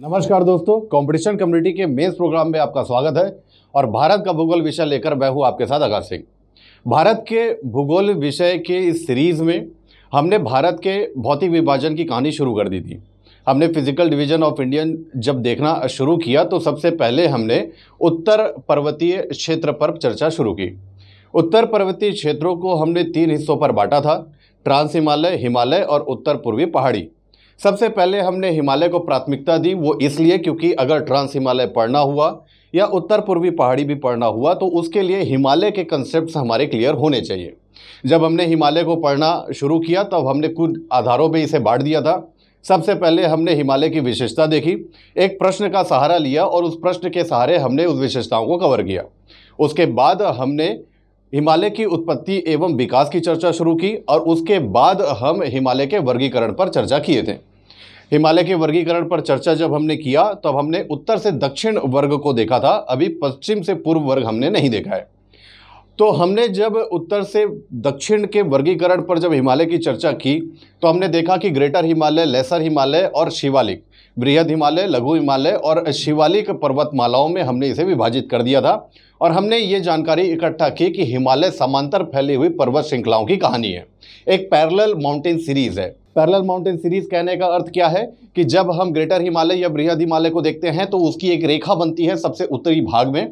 नमस्कार दोस्तों competition community के मेंस प्रोग्राम में आपका स्वागत है और भारत का भूगोल विषय लेकर मैं हूँ आपके साथ आकाश सिंह भारत के भूगोल विषय के इस सीरीज़ में हमने भारत के भौतिक विभाजन की कहानी शुरू कर दी थी हमने फिजिकल डिवीजन ऑफ इंडियन जब देखना शुरू किया तो सबसे पहले हमने उत्तर पर्वतीय क्षेत्र पर चर्चा शुरू की उत्तर पर्वतीय क्षेत्रों को हमने तीन हिस्सों पर बांटा था ट्रांस हिमालय हिमालय और उत्तर पूर्वी पहाड़ी सबसे पहले हमने हिमालय को प्राथमिकता दी वो इसलिए क्योंकि अगर ट्रांस हिमालय पढ़ना हुआ या उत्तर पूर्वी पहाड़ी भी पढ़ना हुआ तो उसके लिए हिमालय के कंसेप्ट हमारे क्लियर होने चाहिए जब हमने हिमालय को पढ़ना शुरू किया तब हमने कुछ आधारों पर इसे बांट दिया था सबसे पहले हमने हिमालय की विशेषता देखी एक प्रश्न का सहारा लिया और उस प्रश्न के सहारे हमने उस विशेषताओं को कवर किया उसके बाद हमने हिमालय की उत्पत्ति एवं विकास की चर्चा शुरू की और उसके बाद हम हिमालय के वर्गीकरण पर चर्चा किए थे हिमालय के वर्गीकरण पर चर्चा जब हमने किया तब तो हमने उत्तर से दक्षिण वर्ग को देखा था अभी पश्चिम से पूर्व वर्ग हमने नहीं देखा है तो हमने जब उत्तर से दक्षिण के वर्गीकरण पर जब हिमालय की चर्चा की तो हमने देखा कि ग्रेटर हिमालय लेसर हिमालय और शिवालिक बृहद हिमालय लघु हिमालय और शिवालिक पर्वतमालाओं में हमने इसे विभाजित कर दिया था और हमने ये जानकारी इकट्ठा की कि हिमालय समांतर फैली हुई पर्वत श्रृंखलाओं की कहानी है एक पैरल माउंटेन सीरीज़ है पैरल माउंटेन सीरीज़ कहने का अर्थ क्या है कि जब हम ग्रेटर हिमालय या बृहद हिमालय को देखते हैं तो उसकी एक रेखा बनती है सबसे उत्तरी भाग में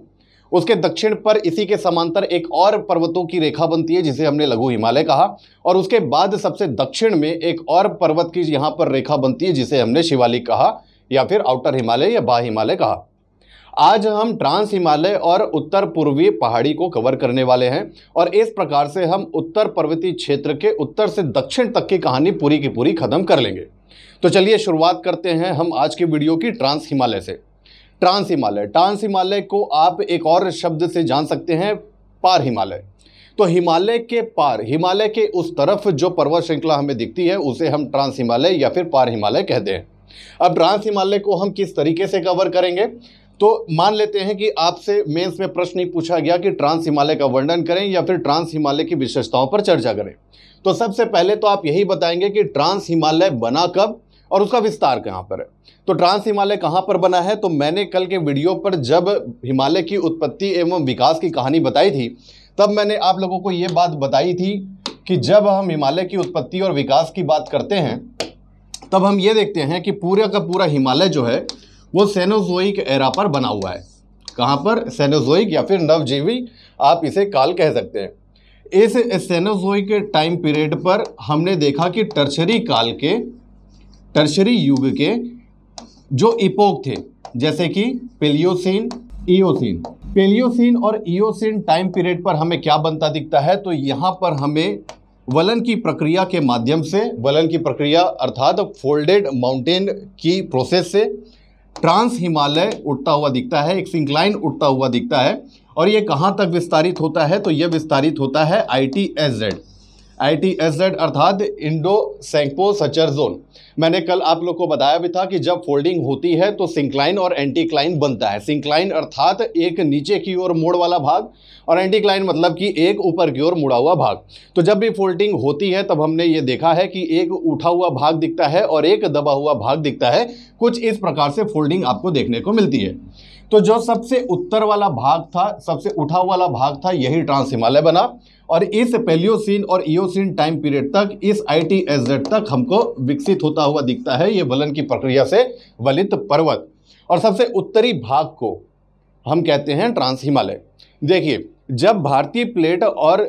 उसके दक्षिण पर इसी के समांतर एक और पर्वतों की रेखा बनती है जिसे हमने लघु हिमालय कहा और उसके बाद सबसे दक्षिण में एक और पर्वत की यहाँ पर रेखा बनती है जिसे हमने शिवालिक कहा या फिर आउटर हिमालय या बाह हिमालय कहा आज हम ट्रांस हिमालय और उत्तर पूर्वी पहाड़ी को कवर करने वाले हैं और इस प्रकार से हम उत्तर पर्वतीय क्षेत्र के उत्तर से दक्षिण तक की कहानी पूरी की पूरी खत्म कर लेंगे तो चलिए शुरुआत करते हैं हम आज की वीडियो की ट्रांस हिमालय से ट्रांस हिमालय ट्रांस हिमालय को आप एक और शब्द से जान सकते हैं पार हिमालय तो हिमालय के पार हिमालय के उस तरफ जो पर्वत श्रृंखला हमें दिखती है उसे हम ट्रांस हिमालय या फिर पार हिमालय कहते हैं अब ट्रांस हिमालय को हम किस तरीके से कवर करेंगे तो मान लेते हैं कि आपसे मेंस में प्रश्न ही पूछा गया कि ट्रांस हिमालय का वर्णन करें या फिर ट्रांस हिमालय की विशेषताओं पर चर्चा करें तो सबसे पहले तो आप यही बताएंगे कि ट्रांस हिमालय बना कब और उसका विस्तार कहाँ पर है तो ट्रांस हिमालय कहाँ पर बना है तो मैंने कल के वीडियो पर जब हिमालय की उत्पत्ति एवं विकास की कहानी बताई थी तब मैंने आप लोगों को ये बात बताई थी कि जब हम हिमालय की उत्पत्ति और विकास की बात करते हैं तब हम ये देखते हैं कि पूरा का पूरा हिमालय जो है वो सेनोजोइक एरा पर बना हुआ है कहाँ पर सेनोजोइक या फिर नवजीवी आप इसे काल कह सकते हैं इस सेनोजोइक टाइम पीरियड पर हमने देखा कि टर्चरी काल के टर्शरी युग के जो इपोक थे जैसे कि पेलियोसिन ईओसिन पेलियोसिन और ईओसिन टाइम पीरियड पर हमें क्या बनता दिखता है तो यहाँ पर हमें वलन की प्रक्रिया के माध्यम से वलन की प्रक्रिया अर्थात फोल्डेड माउंटेन की प्रोसेस से ट्रांस हिमालय उठता हुआ दिखता है एक सिंक्लाइन उठता हुआ दिखता है और ये कहाँ तक विस्तारित होता है तो ये विस्तारित होता है I T S Z I T S अर्थात इंडो सैंकपो सचर जोन मैंने कल आप लोग को बताया भी था कि जब फोल्डिंग होती है तो सिंक्लाइन और एंटीक्लाइन बनता है सिंक्लाइन अर्थात एक नीचे की ओर मोड़ वाला भाग और एंटीक्लाइन मतलब कि एक ऊपर की ओर मुड़ा हुआ भाग तो जब भी फोल्डिंग होती है तब हमने ये देखा है कि एक उठा हुआ भाग दिखता है और एक दबा हुआ भाग दिखता है कुछ इस प्रकार से फोल्डिंग आपको देखने को मिलती है तो जो सबसे उत्तर वाला भाग था सबसे उठाव वाला भाग था यही ट्रांस हिमालय बना और इस पेलियोसिन और ईओसिन टाइम पीरियड तक इस आई टी तक हमको विकसित होता हुआ दिखता है ये वलन की प्रक्रिया से वलित पर्वत और सबसे उत्तरी भाग को हम कहते हैं ट्रांस हिमालय देखिए जब भारतीय प्लेट और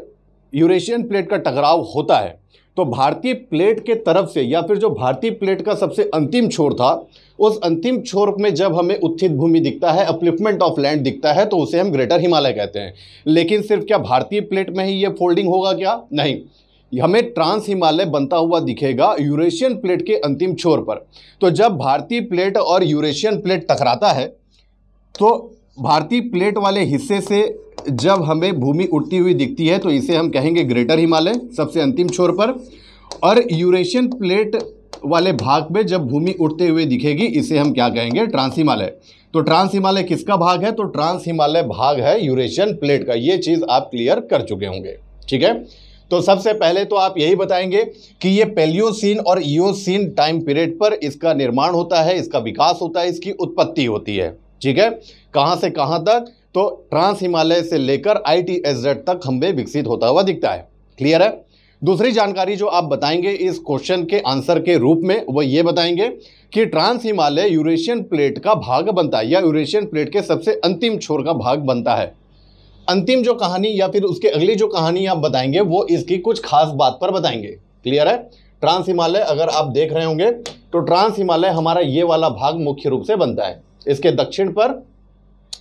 यूरेशियन प्लेट का टकराव होता है तो भारतीय प्लेट के तरफ से या फिर जो भारतीय प्लेट का सबसे अंतिम छोर था उस अंतिम छोर में जब हमें उत्थित भूमि दिखता है अपलिफ्टमेंट ऑफ लैंड दिखता है तो उसे हम ग्रेटर हिमालय कहते हैं लेकिन सिर्फ क्या भारतीय प्लेट में ही ये फोल्डिंग होगा क्या नहीं हमें ट्रांस हिमालय बनता हुआ दिखेगा यूरेशियन प्लेट के अंतिम छोर पर तो जब भारतीय प्लेट और यूरेशियन प्लेट टकराता है तो भारतीय प्लेट वाले हिस्से से जब हमें भूमि उठती हुई दिखती है तो इसे हम कहेंगे ग्रेटर हिमालय सबसे अंतिम छोर पर और यूरेशियन प्लेट वाले भाग में जब भूमि उठते हुए दिखेगी इसे हम क्या कहेंगे ट्रांस हिमालय तो ट्रांस हिमालय किसका भाग है तो ट्रांस हिमालय भाग है यूरेशियन प्लेट का ये चीज़ आप क्लियर कर चुके होंगे ठीक है तो सबसे पहले तो आप यही बताएंगे कि ये पेलियोसिन और ईओसिन टाइम पीरियड पर इसका निर्माण होता है इसका विकास होता है इसकी उत्पत्ति होती है ठीक है कहाँ से कहाँ तक तो ट्रांस हिमालय से लेकर आई तक हमें विकसित होता हुआ दिखता है क्लियर है दूसरी जानकारी जो आप बताएंगे इस क्वेश्चन के आंसर के रूप में वो ये बताएंगे कि ट्रांस हिमालय यूरेशियन प्लेट का भाग बनता है या यूरेशियन प्लेट के सबसे अंतिम छोर का भाग बनता है अंतिम जो कहानी या फिर उसके अगली जो कहानी आप बताएंगे वो इसकी कुछ खास बात पर बताएंगे क्लियर है ट्रांस हिमालय अगर आप देख रहे होंगे तो ट्रांस हिमालय हमारा ये वाला भाग मुख्य रूप से बनता है इसके दक्षिण पर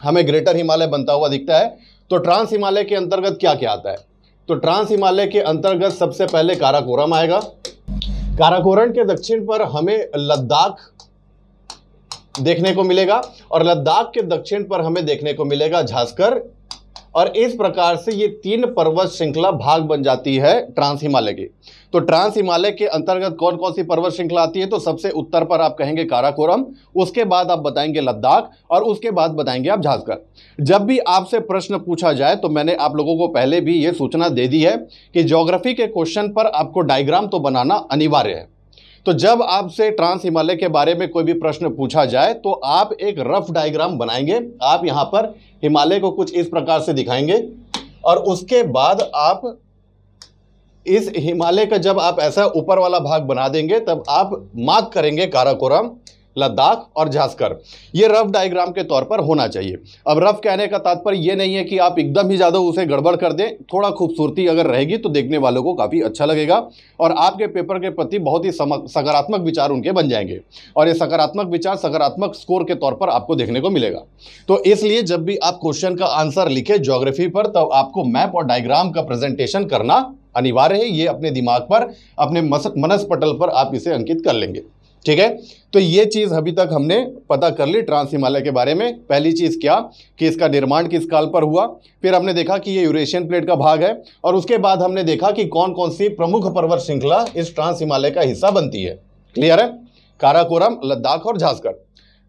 हमें ग्रेटर हिमालय बनता हुआ दिखता है तो ट्रांस हिमालय के अंतर्गत क्या क्या आता है तो ट्रांस हिमालय के अंतर्गत सबसे पहले काराकोरम आएगा काराकोरम के दक्षिण पर हमें लद्दाख देखने को मिलेगा और लद्दाख के दक्षिण पर हमें देखने को मिलेगा झास्कर और इस प्रकार से ये तीन पर्वत श्रृंखला भाग बन जाती है ट्रांस हिमालय की तो ट्रांस हिमालय के अंतर्गत कौन कौन सी पर्वत श्रृंखला आती है तो सबसे उत्तर पर आप कहेंगे काराकोरम उसके बाद आप बताएंगे लद्दाख और उसके बाद बताएंगे आप झांसकर जब भी आपसे प्रश्न पूछा जाए तो मैंने आप लोगों को पहले भी ये सूचना दे दी है कि जोग्राफी के क्वेश्चन पर आपको डायग्राम तो बनाना अनिवार्य है तो जब आपसे ट्रांस हिमालय के बारे में कोई भी प्रश्न पूछा जाए तो आप एक रफ डायग्राम बनाएंगे आप यहाँ पर हिमालय को कुछ इस प्रकार से दिखाएंगे और उसके बाद आप इस हिमालय का जब आप ऐसा ऊपर वाला भाग बना देंगे तब आप मार्क करेंगे काराकोरम लद्दाख और झास्कर ये रफ डायग्राम के तौर पर होना चाहिए अब रफ कहने का तात्पर्य ये नहीं है कि आप एकदम ही ज़्यादा उसे गड़बड़ कर दें थोड़ा खूबसूरती अगर रहेगी तो देखने वालों को काफ़ी अच्छा लगेगा और आपके पेपर के प्रति बहुत ही सकारात्मक विचार उनके बन जाएंगे और ये सकारात्मक विचार सकारात्मक स्कोर के तौर पर आपको देखने को मिलेगा तो इसलिए जब भी आप क्वेश्चन का आंसर लिखें जोग्राफी पर तब आपको मैप और डायग्राम का प्रेजेंटेशन करना अनिवार्य है ये अपने दिमाग पर अपने मनस पटल पर आप इसे अंकित कर लेंगे ठीक है तो ये चीज़ अभी तक हमने पता कर ली ट्रांस हिमालय के बारे में पहली चीज़ क्या कि इसका निर्माण किस काल पर हुआ फिर हमने देखा कि ये यूरेशियन प्लेट का भाग है और उसके बाद हमने देखा कि कौन कौन सी प्रमुख पर्वत श्रृंखला इस ट्रांस हिमालय का हिस्सा बनती है क्लियर है काराकोरम लद्दाख और झासगढ़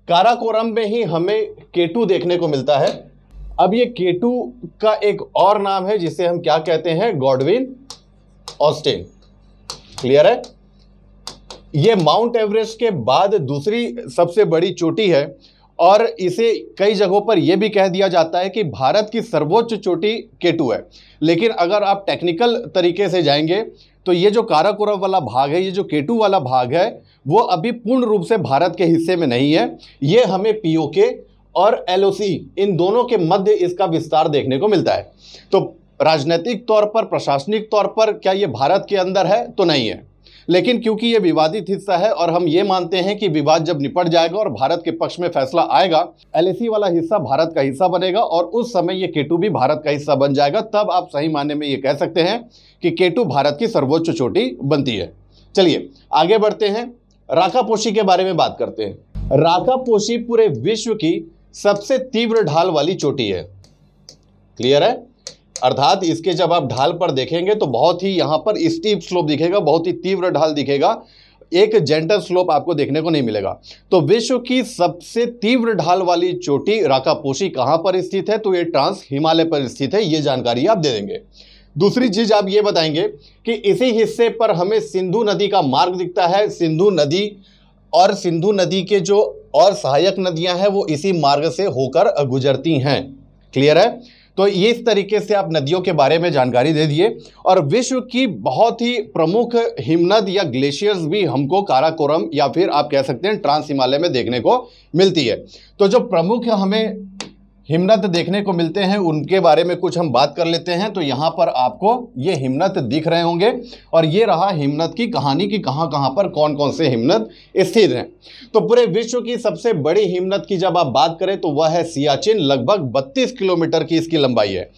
काराकोरम में ही हमें केटू देखने को मिलता है अब ये केटू का एक और नाम है जिसे हम क्या कहते हैं गॉडविन ऑस्टेन क्लियर है ये माउंट एवरेस्ट के बाद दूसरी सबसे बड़ी चोटी है और इसे कई जगहों पर यह भी कह दिया जाता है कि भारत की सर्वोच्च चोटी केटू है लेकिन अगर आप टेक्निकल तरीके से जाएंगे तो ये जो काराकोरम वाला भाग है ये जो केटू वाला भाग है वो अभी पूर्ण रूप से भारत के हिस्से में नहीं है ये हमें पीओके और एलओसी इन दोनों के मध्य इसका विस्तार देखने को मिलता है तो राजनीतिक तौर पर प्रशासनिक तौर पर क्या ये भारत के अंदर है तो नहीं है लेकिन क्योंकि ये विवादित हिस्सा है और हम ये मानते हैं कि विवाद जब निपट जाएगा और भारत के पक्ष में फैसला आएगा एल वाला हिस्सा भारत का हिस्सा बनेगा और उस समय ये केटू भी भारत का हिस्सा बन जाएगा तब आप सही मायने में ये कह सकते हैं कि केटू भारत की सर्वोच्च चोटी बनती है चलिए आगे बढ़ते हैं राका के बारे में बात करते हैं राका पूरे विश्व की सबसे तीव्र ढाल वाली चोटी है क्लियर है अर्थात इसके जब आप ढाल पर देखेंगे तो बहुत ही यहाँ पर स्टीप स्लोप दिखेगा बहुत ही तीव्र ढाल दिखेगा एक जेंटल स्लोप आपको देखने को नहीं मिलेगा तो विश्व की सबसे तीव्र ढाल वाली चोटी राकापोशी कहाँ पर स्थित है तो ये ट्रांस हिमालय पर स्थित है ये जानकारी आप दे देंगे दूसरी चीज आप ये बताएंगे कि इसी हिस्से पर हमें सिंधु नदी का मार्ग दिखता है सिंधु नदी और सिंधु नदी के जो और सहायक नदियां हैं वो इसी मार्ग से होकर गुजरती हैं क्लियर है तो ये इस तरीके से आप नदियों के बारे में जानकारी दे दिए और विश्व की बहुत ही प्रमुख हिमनद या ग्लेशियर्स भी हमको काराकोरम या फिर आप कह सकते हैं ट्रांस हिमालय में देखने को मिलती है तो जो प्रमुख हमें हिमनत देखने को मिलते हैं उनके बारे में कुछ हम बात कर लेते हैं तो यहाँ पर आपको ये हिमनत दिख रहे होंगे और ये रहा हिमनत की कहानी कि कहाँ कहाँ पर कौन कौन से हिमनत स्थित हैं तो पूरे विश्व की सबसे बड़ी हिमनत की जब आप बात करें तो वह है सियाचिन लगभग बत्तीस किलोमीटर की इसकी लंबाई है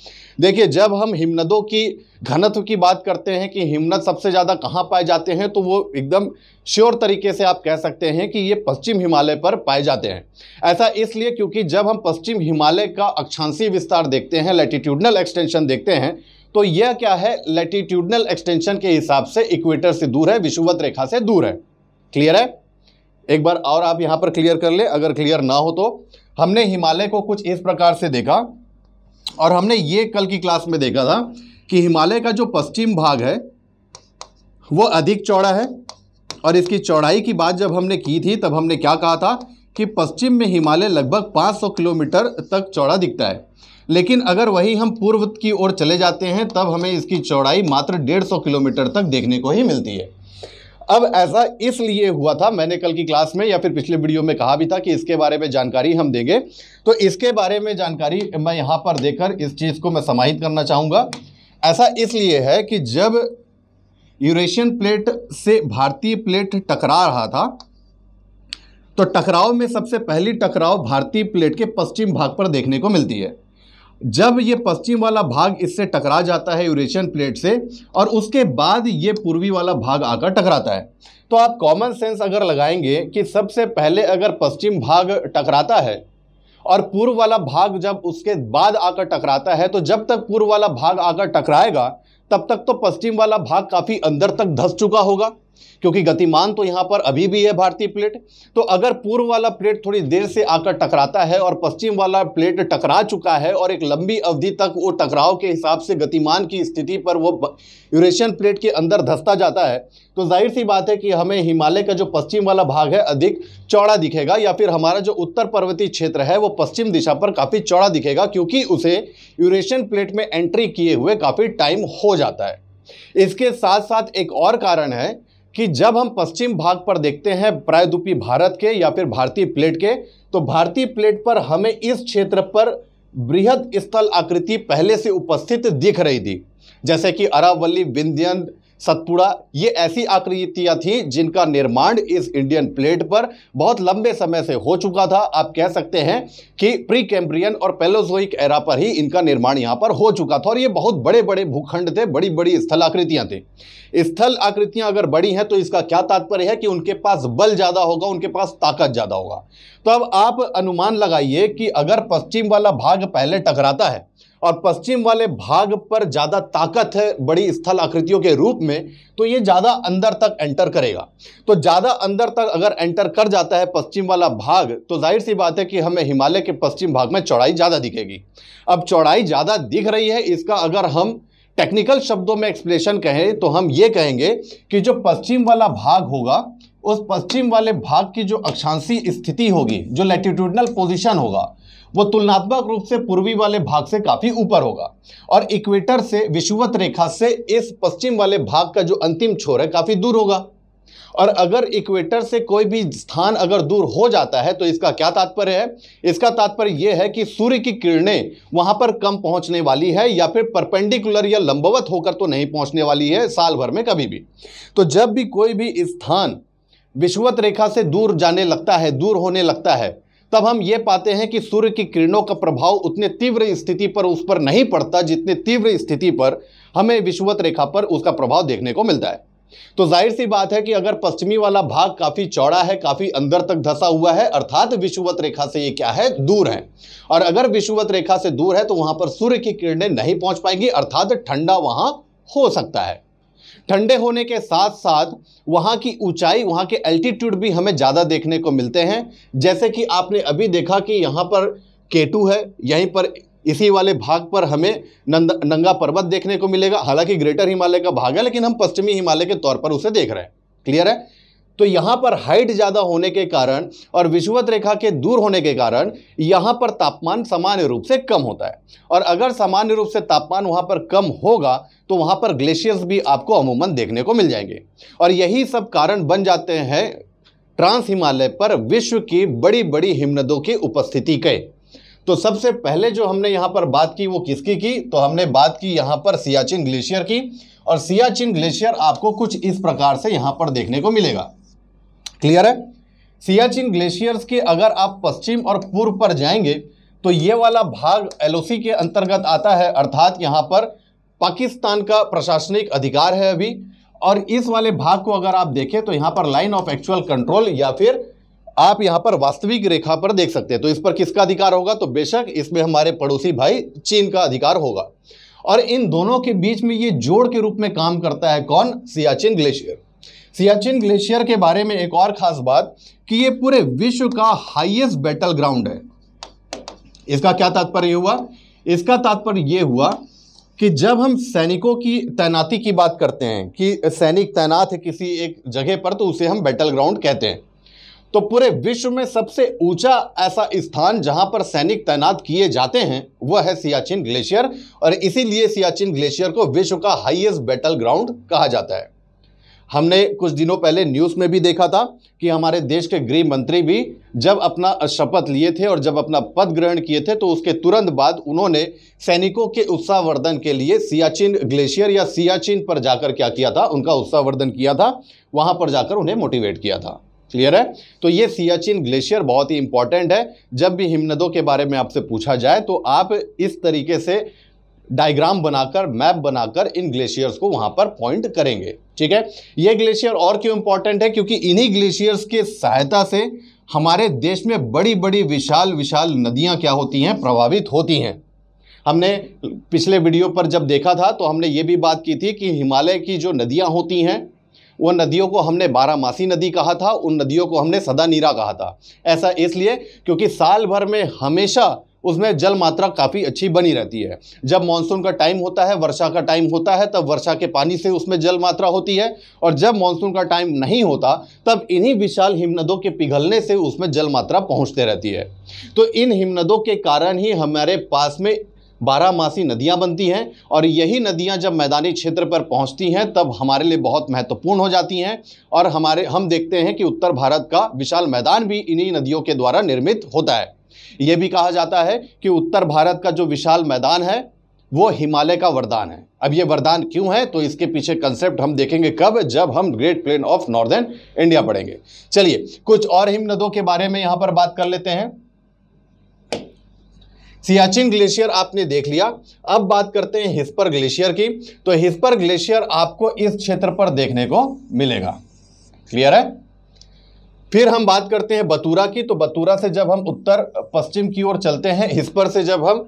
देखिए जब हम हिमनदों की घनत्व की बात करते हैं कि हिमनद सबसे ज़्यादा कहाँ पाए जाते हैं तो वो एकदम श्योर तरीके से आप कह सकते हैं कि ये पश्चिम हिमालय पर पाए जाते हैं ऐसा इसलिए क्योंकि जब हम पश्चिम हिमालय का अक्षांशीय विस्तार देखते हैं लेटिट्यूडनल एक्सटेंशन देखते हैं तो यह क्या है लेटिट्यूडनल एक्सटेंशन के हिसाब से इक्वेटर से दूर है विषुवत रेखा से दूर है क्लियर है एक बार और आप यहाँ पर क्लियर कर ले अगर क्लियर ना हो तो हमने हिमालय को कुछ इस प्रकार से देखा और हमने ये कल की क्लास में देखा था कि हिमालय का जो पश्चिम भाग है वो अधिक चौड़ा है और इसकी चौड़ाई की बात जब हमने की थी तब हमने क्या कहा था कि पश्चिम में हिमालय लगभग 500 किलोमीटर तक चौड़ा दिखता है लेकिन अगर वही हम पूर्व की ओर चले जाते हैं तब हमें इसकी चौड़ाई मात्र 150 किलोमीटर तक देखने को ही मिलती है अब ऐसा इसलिए हुआ था मैंने कल की क्लास में या फिर पिछले वीडियो में कहा भी था कि इसके बारे में जानकारी हम देंगे तो इसके बारे में जानकारी मैं यहाँ पर देकर इस चीज़ को मैं समाहित करना चाहूँगा ऐसा इसलिए है कि जब यूरेशियन प्लेट से भारतीय प्लेट टकरा रहा था तो टकराव में सबसे पहली टकराव भारतीय प्लेट के पश्चिम भाग पर देखने को मिलती है जब ये पश्चिम वाला भाग इससे टकरा जाता है यूरेशियन प्लेट से और उसके बाद ये पूर्वी वाला भाग आकर टकराता है तो आप कॉमन सेंस अगर लगाएंगे कि सबसे पहले अगर पश्चिम भाग टकराता है और पूर्व वाला भाग जब उसके बाद आकर टकराता है तो जब तक पूर्व वाला भाग आकर टकराएगा तब तक तो पश्चिम वाला भाग काफ़ी अंदर तक धस चुका होगा क्योंकि गतिमान तो यहाँ पर अभी भी है भारतीय प्लेट तो अगर पूर्व वाला प्लेट थोड़ी देर से आकर टकराता है और पश्चिम वाला प्लेट टकरा चुका है और एक लंबी अवधि तक वो टकराव के हिसाब से गतिमान की स्थिति पर वो यूरेशियन प्लेट के अंदर धसता जाता है तो जाहिर सी बात है कि हमें हिमालय का जो पश्चिम वाला भाग है अधिक चौड़ा दिखेगा या फिर हमारा जो उत्तर पर्वतीय क्षेत्र है वो पश्चिम दिशा पर काफ़ी चौड़ा दिखेगा क्योंकि उसे यूरेशियन प्लेट में एंट्री किए हुए काफ़ी टाइम हो जाता है इसके साथ साथ एक और कारण है कि जब हम पश्चिम भाग पर देखते हैं प्रायद्वीपी भारत के या फिर भारतीय प्लेट के तो भारतीय प्लेट पर हमें इस क्षेत्र पर बृहद स्थल आकृति पहले से उपस्थित दिख रही थी जैसे कि अरावली विंध्यन सतपुड़ा ये ऐसी आकृतियां थी जिनका निर्माण इस इंडियन प्लेट पर बहुत लंबे समय से हो चुका था आप कह सकते हैं कि प्री कैम्ब्रियन और पेलोजोइक एरा पर ही इनका निर्माण यहाँ पर हो चुका था और ये बहुत बड़े बड़े भूखंड थे बड़ी बड़ी स्थल आकृतियाँ थे स्थल आकृतियां अगर बड़ी हैं तो इसका क्या तात्पर्य है कि उनके पास बल ज़्यादा होगा उनके पास ताकत ज़्यादा होगा तो अब आप अनुमान लगाइए कि अगर पश्चिम वाला भाग पहले टकराता है और पश्चिम वाले भाग पर ज़्यादा ताकत है बड़ी स्थल आकृतियों के रूप में तो ये ज़्यादा अंदर तक एंटर करेगा तो ज़्यादा अंदर तक अगर एंटर कर जाता है पश्चिम वाला भाग तो जाहिर सी बात है कि हमें हिमालय के पश्चिम भाग में चौड़ाई ज़्यादा दिखेगी अब चौड़ाई ज़्यादा दिख रही है इसका अगर हम टेक्निकल शब्दों में एक्सप्लेशन कहें तो हम ये कहेंगे कि जो पश्चिम वाला भाग होगा उस पश्चिम वाले भाग की जो अक्षांशी स्थिति होगी जो लेटिट्यूडनल पोजिशन होगा वो तुलनात्मक रूप से पूर्वी वाले भाग से काफ़ी ऊपर होगा और इक्वेटर से विषुवत रेखा से इस पश्चिम वाले भाग का जो अंतिम छोर है काफ़ी दूर होगा और अगर इक्वेटर से कोई भी स्थान अगर दूर हो जाता है तो इसका क्या तात्पर्य है इसका तात्पर्य यह है कि सूर्य की किरणें वहां पर कम पहुंचने वाली है या फिर परपेंडिकुलर या लंबवत होकर तो नहीं पहुंचने वाली है साल भर में कभी भी तो जब भी कोई भी स्थान विषुवत रेखा से दूर जाने लगता है दूर होने लगता है तब हम ये पाते हैं कि सूर्य की किरणों का प्रभाव उतने तीव्र स्थिति पर उस पर नहीं पड़ता जितने तीव्र स्थिति पर हमें विषुवत रेखा पर उसका प्रभाव देखने को मिलता है तो जाहिर सी बात है कि अगर पश्चिमी वाला भाग काफी चौड़ा है काफी अंदर तक धसा हुआ है अर्थात विषुवत रेखा से ये क्या है दूर है और अगर विषुवत रेखा से दूर है तो वहां पर सूर्य की किरणें नहीं पहुंच पाएंगी अर्थात ठंडा वहां हो सकता है ठंडे होने के साथ साथ वहाँ की ऊंचाई वहाँ के एल्टीट्यूड भी हमें ज़्यादा देखने को मिलते हैं जैसे कि आपने अभी देखा कि यहाँ पर केटू है यहीं पर इसी वाले भाग पर हमें नंद नंगा पर्वत देखने को मिलेगा हालांकि ग्रेटर हिमालय का भाग है लेकिन हम पश्चिमी हिमालय के तौर पर उसे देख रहे हैं क्लियर है तो यहाँ पर हाइट ज़्यादा होने के कारण और विषुवत रेखा के दूर होने के कारण यहाँ पर तापमान सामान्य रूप से कम होता है और अगर सामान्य रूप से तापमान वहाँ पर कम होगा तो वहाँ पर ग्लेशियर्स भी आपको अमूमन देखने को मिल जाएंगे और यही सब कारण बन जाते हैं ट्रांस हिमालय पर विश्व की बड़ी बड़ी हिमनदों की उपस्थिति के तो सबसे पहले जो हमने यहाँ पर बात की वो किसकी की तो हमने बात की यहाँ पर सियाचिन ग्लेशियर की और सियाचिन ग्लेशियर आपको कुछ इस प्रकार से यहाँ पर देखने को मिलेगा क्लियर है सियाचिन ग्लेशियर्स के अगर आप पश्चिम और पूर्व पर जाएंगे तो ये वाला भाग एलओसी के अंतर्गत आता है अर्थात यहाँ पर पाकिस्तान का प्रशासनिक अधिकार है अभी और इस वाले भाग को अगर आप देखें तो यहाँ पर लाइन ऑफ एक्चुअल कंट्रोल या फिर आप यहाँ पर वास्तविक रेखा पर देख सकते हैं तो इस पर किसका अधिकार होगा तो बेशक इसमें हमारे पड़ोसी भाई चीन का अधिकार होगा और इन दोनों के बीच में ये जोड़ के रूप में काम करता है कौन सियाचिन ग्लेशियर सियाचिन ग्लेशियर के बारे में एक और खास बात कि ये पूरे विश्व का हाईएस्ट बैटल ग्राउंड है इसका क्या तात्पर्य हुआ इसका तात्पर्य ये हुआ कि जब हम सैनिकों की तैनाती की बात करते हैं कि सैनिक तैनात है किसी एक जगह पर तो उसे हम बैटल ग्राउंड कहते हैं तो पूरे विश्व में सबसे ऊंचा ऐसा स्थान जहां पर सैनिक तैनात किए जाते हैं वह है सियाचिन ग्लेशियर और इसीलिए सियाचिन ग्लेशियर को विश्व का हाईएस्ट बैटल ग्राउंड कहा जाता है हमने कुछ दिनों पहले न्यूज़ में भी देखा था कि हमारे देश के गृह मंत्री भी जब अपना शपथ लिए थे और जब अपना पद ग्रहण किए थे तो उसके तुरंत बाद उन्होंने सैनिकों के उत्साहवर्धन के लिए सियाचिन ग्लेशियर या सियाचिन पर जाकर क्या किया था उनका उत्साहवर्धन किया था वहाँ पर जाकर उन्हें मोटिवेट किया था क्लियर है तो ये सियाचिन ग्लेशियर बहुत ही इंपॉर्टेंट है जब भी हिमनदों के बारे में आपसे पूछा जाए तो आप इस तरीके से डायग्राम बनाकर मैप बनाकर इन ग्लेशियर्स को वहां पर पॉइंट करेंगे ठीक है ये ग्लेशियर और क्यों इंपॉर्टेंट है क्योंकि इन्हीं ग्लेशियर्स के सहायता से हमारे देश में बड़ी बड़ी विशाल विशाल नदियां क्या होती हैं प्रभावित होती हैं हमने पिछले वीडियो पर जब देखा था तो हमने ये भी बात की थी कि हिमालय की जो नदियाँ होती हैं वो नदियों को हमने बारामासी नदी कहा था उन नदियों को हमने सदा नीरा कहा था ऐसा इसलिए क्योंकि साल भर में हमेशा उसमें जल मात्रा काफ़ी अच्छी बनी रहती है जब मानसून का टाइम होता है वर्षा का टाइम होता है तब वर्षा के पानी से उसमें जल मात्रा होती है और जब मानसून का टाइम नहीं होता तब इन्हीं विशाल हिमनदों के पिघलने से उसमें जल मात्रा पहुँचते रहती है तो इन हिमनदों के कारण ही हमारे पास में मासी नदियां बनती हैं और यही नदियां जब मैदानी क्षेत्र पर पहुंचती हैं तब हमारे लिए बहुत महत्वपूर्ण हो जाती हैं और हमारे हम देखते हैं कि उत्तर भारत का विशाल मैदान भी इन्हीं नदियों के द्वारा निर्मित होता है यह भी कहा जाता है कि उत्तर भारत का जो विशाल मैदान है वो हिमालय का वरदान है अब ये वरदान क्यों है तो इसके पीछे कंसेप्ट हम देखेंगे कब जब हम great plain of northern India पढ़ेंगे चलिए कुछ और हिमनदों के बारे में यहां पर बात कर लेते हैं सियाचिन ग्लेशियर आपने देख लिया अब बात करते हैं हिस्पर ग्लेशियर की तो हिस्पर ग्लेशियर आपको इस क्षेत्र पर देखने को मिलेगा क्लियर है फिर हम बात करते हैं बतूरा की तो बतूरा से जब हम उत्तर पश्चिम की ओर चलते हैं इस पर से जब हम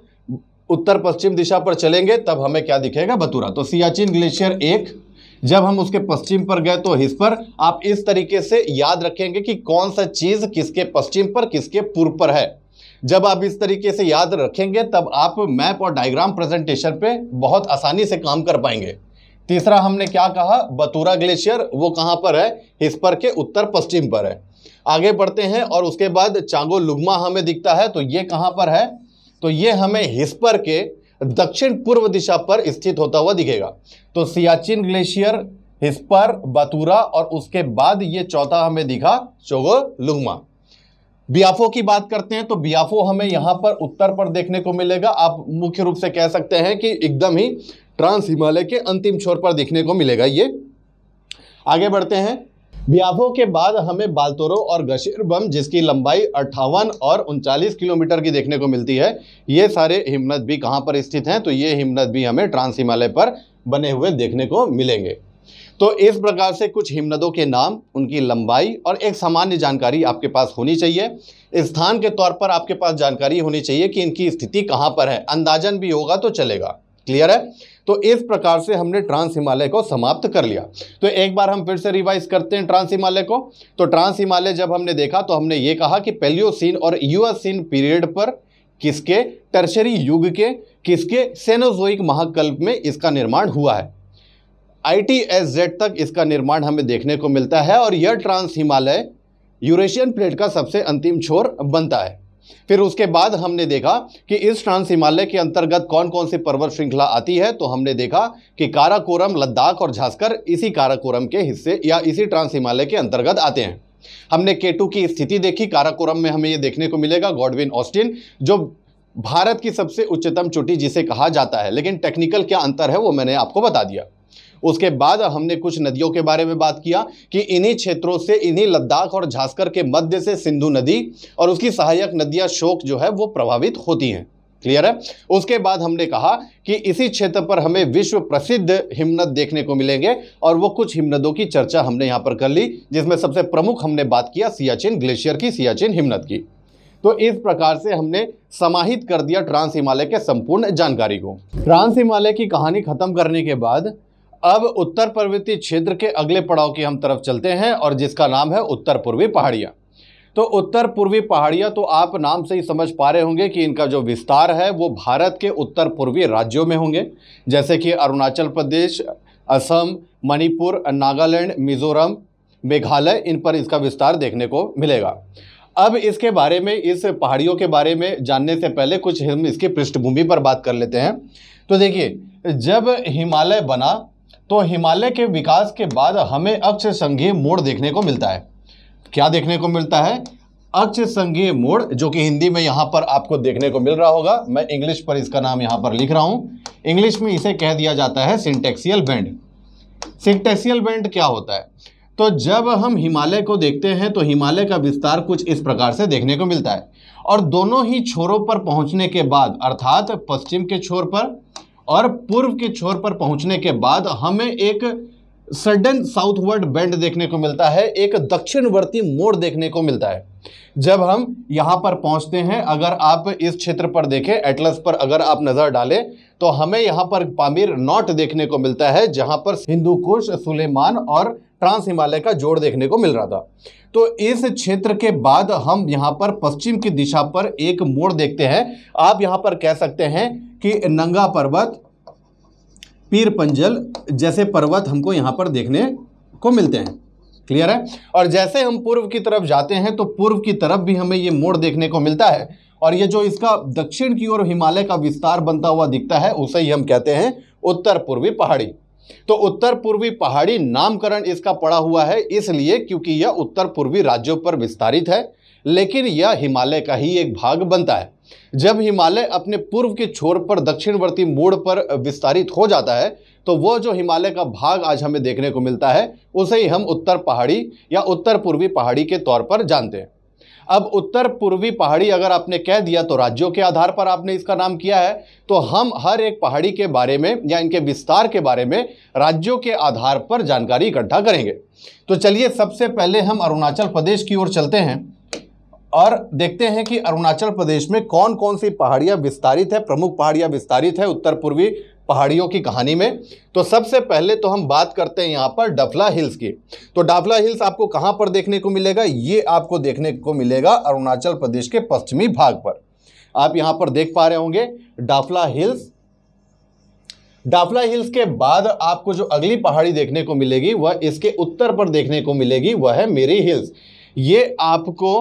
उत्तर पश्चिम दिशा पर चलेंगे तब हमें क्या दिखेगा बतूरा तो सियाचिन ग्लेशियर एक जब हम उसके पश्चिम पर गए तो इस पर आप इस तरीके से याद रखेंगे कि कौन सा चीज़ किसके पश्चिम पर किसके पूर्व पर है जब आप इस तरीके से याद रखेंगे तब आप मैप और डायग्राम प्रेजेंटेशन पे बहुत आसानी से काम कर पाएंगे तीसरा हमने क्या कहा बतूरा ग्लेशियर वो कहाँ पर है इस पर के उत्तर पश्चिम पर है आगे बढ़ते हैं और उसके बाद चांगो लुगमा हमें दिखता है तो ये कहाँ पर है तो ये हमें हिस्पर के दक्षिण पूर्व दिशा पर स्थित होता हुआ दिखेगा तो सियाचिन ग्लेशियर हिस्पर बतूरा और उसके बाद ये चौथा हमें दिखा चोगो लुगमा बियाफो की बात करते हैं तो बियाफो हमें यहाँ पर उत्तर पर देखने को मिलेगा आप मुख्य रूप से कह सकते हैं कि एकदम ही ट्रांस हिमालय के अंतिम छोर पर देखने को मिलेगा ये आगे बढ़ते हैं ब्याभो के बाद हमें बालतोरो और गशीर बम जिसकी लंबाई अट्ठावन और उनचालीस किलोमीटर की देखने को मिलती है ये सारे हिमनद भी कहाँ पर स्थित हैं तो ये हिमनद भी हमें ट्रांस हिमालय पर बने हुए देखने को मिलेंगे तो इस प्रकार से कुछ हिमनदों के नाम उनकी लंबाई और एक सामान्य जानकारी आपके पास होनी चाहिए स्थान के तौर पर आपके पास जानकारी होनी चाहिए कि इनकी स्थिति कहाँ पर है अंदाजन भी होगा तो चलेगा क्लियर है तो इस प्रकार से हमने ट्रांस हिमालय को समाप्त कर लिया तो एक बार हम फिर से रिवाइज करते हैं ट्रांस हिमालय को तो ट्रांस हिमालय जब हमने देखा तो हमने ये कहा कि पेलियोसिन और यूएसिन पीरियड पर किसके टर्शरी युग के किसके सेनोजोइक महाकल्प में इसका निर्माण हुआ है आई तक इसका निर्माण हमें देखने को मिलता है और यह ट्रांस हिमालय यूरेशियन प्लेट का सबसे अंतिम छोर बनता है फिर उसके बाद हमने देखा कि इस ट्रांस हिमालय के अंतर्गत कौन कौन सी पर्वत श्रृंखला आती है तो हमने देखा कि काराकोरम लद्दाख और झास्कर इसी काराकोरम के हिस्से या इसी ट्रांस हिमालय के अंतर्गत आते हैं हमने केटू की स्थिति देखी काराकोरम में हमें यह देखने को मिलेगा गॉडविन ऑस्टिन जो भारत की सबसे उच्चतम चोटी जिसे कहा जाता है लेकिन टेक्निकल क्या अंतर है वो मैंने आपको बता दिया उसके बाद हमने कुछ नदियों के बारे में बात किया कि इन्हीं क्षेत्रों से इन्हीं लद्दाख और झास्कर के मध्य से सिंधु नदी और उसकी सहायक नदियां शोक जो है वो प्रभावित होती हैं क्लियर है उसके बाद हमने कहा कि इसी क्षेत्र पर हमें विश्व प्रसिद्ध हिमनद देखने को मिलेंगे और वो कुछ हिमनदों की चर्चा हमने यहाँ पर कर ली जिसमें सबसे प्रमुख हमने बात किया सियाचिन ग्लेशियर की सियाचिन हिमनद की तो इस प्रकार से हमने समाहित कर दिया ट्रांस हिमालय के संपूर्ण जानकारी को ट्रांस हिमालय की कहानी खत्म करने के बाद अब उत्तर पर्वतीय क्षेत्र के अगले पड़ाव की हम तरफ चलते हैं और जिसका नाम है उत्तर पूर्वी पहाड़ियाँ तो उत्तर पूर्वी पहाड़ियाँ तो आप नाम से ही समझ पा रहे होंगे कि इनका जो विस्तार है वो भारत के उत्तर पूर्वी राज्यों में होंगे जैसे कि अरुणाचल प्रदेश असम मणिपुर नागालैंड मिजोरम मेघालय इन पर इसका विस्तार देखने को मिलेगा अब इसके बारे में इस पहाड़ियों के बारे में जानने से पहले कुछ हम इसकी पृष्ठभूमि पर बात कर लेते हैं तो देखिए जब हिमालय बना तो हिमालय के विकास के बाद हमें अक्ष संघीय मोड़ देखने को मिलता है क्या देखने को मिलता है अक्ष संघीय मोड़ जो कि हिंदी में यहाँ पर आपको देखने को मिल रहा होगा मैं इंग्लिश पर इसका नाम यहाँ पर लिख रहा हूँ इंग्लिश में इसे कह दिया जाता है सिंटेक्सियल बैंड सिंटेक्सियल बैंड क्या होता है तो जब हम हिमालय को देखते हैं तो हिमालय का विस्तार कुछ इस प्रकार से देखने को मिलता है और दोनों ही छोरों पर पहुंचने के बाद अर्थात पश्चिम के छोर पर और पूर्व के छोर पर पहुंचने के बाद हमें एक सडन साउथवर्ड बेंड देखने को मिलता है एक दक्षिणवर्ती मोड़ देखने को मिलता है जब हम यहाँ पर पहुंचते हैं अगर आप इस क्षेत्र पर देखें एटलस पर अगर आप नज़र डालें तो हमें यहाँ पर पामीर नॉट देखने को मिलता है जहाँ पर हिंदू कुश सुलेमान और ट्रांस हिमालय का जोड़ देखने को मिल रहा था तो इस क्षेत्र के बाद हम यहाँ पर पश्चिम की दिशा पर एक मोड़ देखते हैं आप यहाँ पर कह सकते हैं कि नंगा पर्वत पीर पंजल जैसे पर्वत हमको यहाँ पर देखने को मिलते हैं क्लियर है और जैसे हम पूर्व की तरफ जाते हैं तो पूर्व की तरफ भी हमें ये मोड़ देखने को मिलता है और ये जो इसका दक्षिण की ओर हिमालय का विस्तार बनता हुआ दिखता है उसे ही हम कहते हैं उत्तर पूर्वी पहाड़ी तो उत्तर पूर्वी पहाड़ी नामकरण इसका पड़ा हुआ है इसलिए क्योंकि यह उत्तर पूर्वी राज्यों पर विस्तारित है लेकिन यह हिमालय का ही एक भाग बनता है जब हिमालय अपने पूर्व के छोर पर दक्षिणवर्ती मोड़ पर विस्तारित हो जाता है तो वह जो हिमालय का भाग आज हमें देखने को मिलता है उसे ही हम उत्तर पहाड़ी या उत्तर पूर्वी पहाड़ी के तौर पर जानते हैं अब उत्तर पूर्वी पहाड़ी अगर आपने कह दिया तो राज्यों के आधार पर आपने इसका नाम किया है तो हम हर एक पहाड़ी के बारे में या इनके विस्तार के बारे में राज्यों के आधार पर जानकारी इकट्ठा करेंगे तो चलिए सबसे पहले हम अरुणाचल प्रदेश की ओर चलते हैं और देखते हैं कि अरुणाचल प्रदेश में कौन कौन सी पहाड़ियाँ विस्तारित है प्रमुख पहाड़ियाँ विस्तारित है उत्तर पूर्वी पहाड़ियों की कहानी में तो सबसे पहले तो हम बात करते हैं यहाँ पर डफला हिल्स की तो डफला हिल्स आपको कहाँ पर देखने को मिलेगा ये आपको देखने को मिलेगा अरुणाचल प्रदेश के पश्चिमी भाग पर आप यहाँ पर देख पा रहे होंगे डाफला हिल्स डाफला हिल्स के बाद आपको जो अगली पहाड़ी देखने को मिलेगी वह इसके उत्तर पर देखने को मिलेगी वह है मेरी हिल्स ये आपको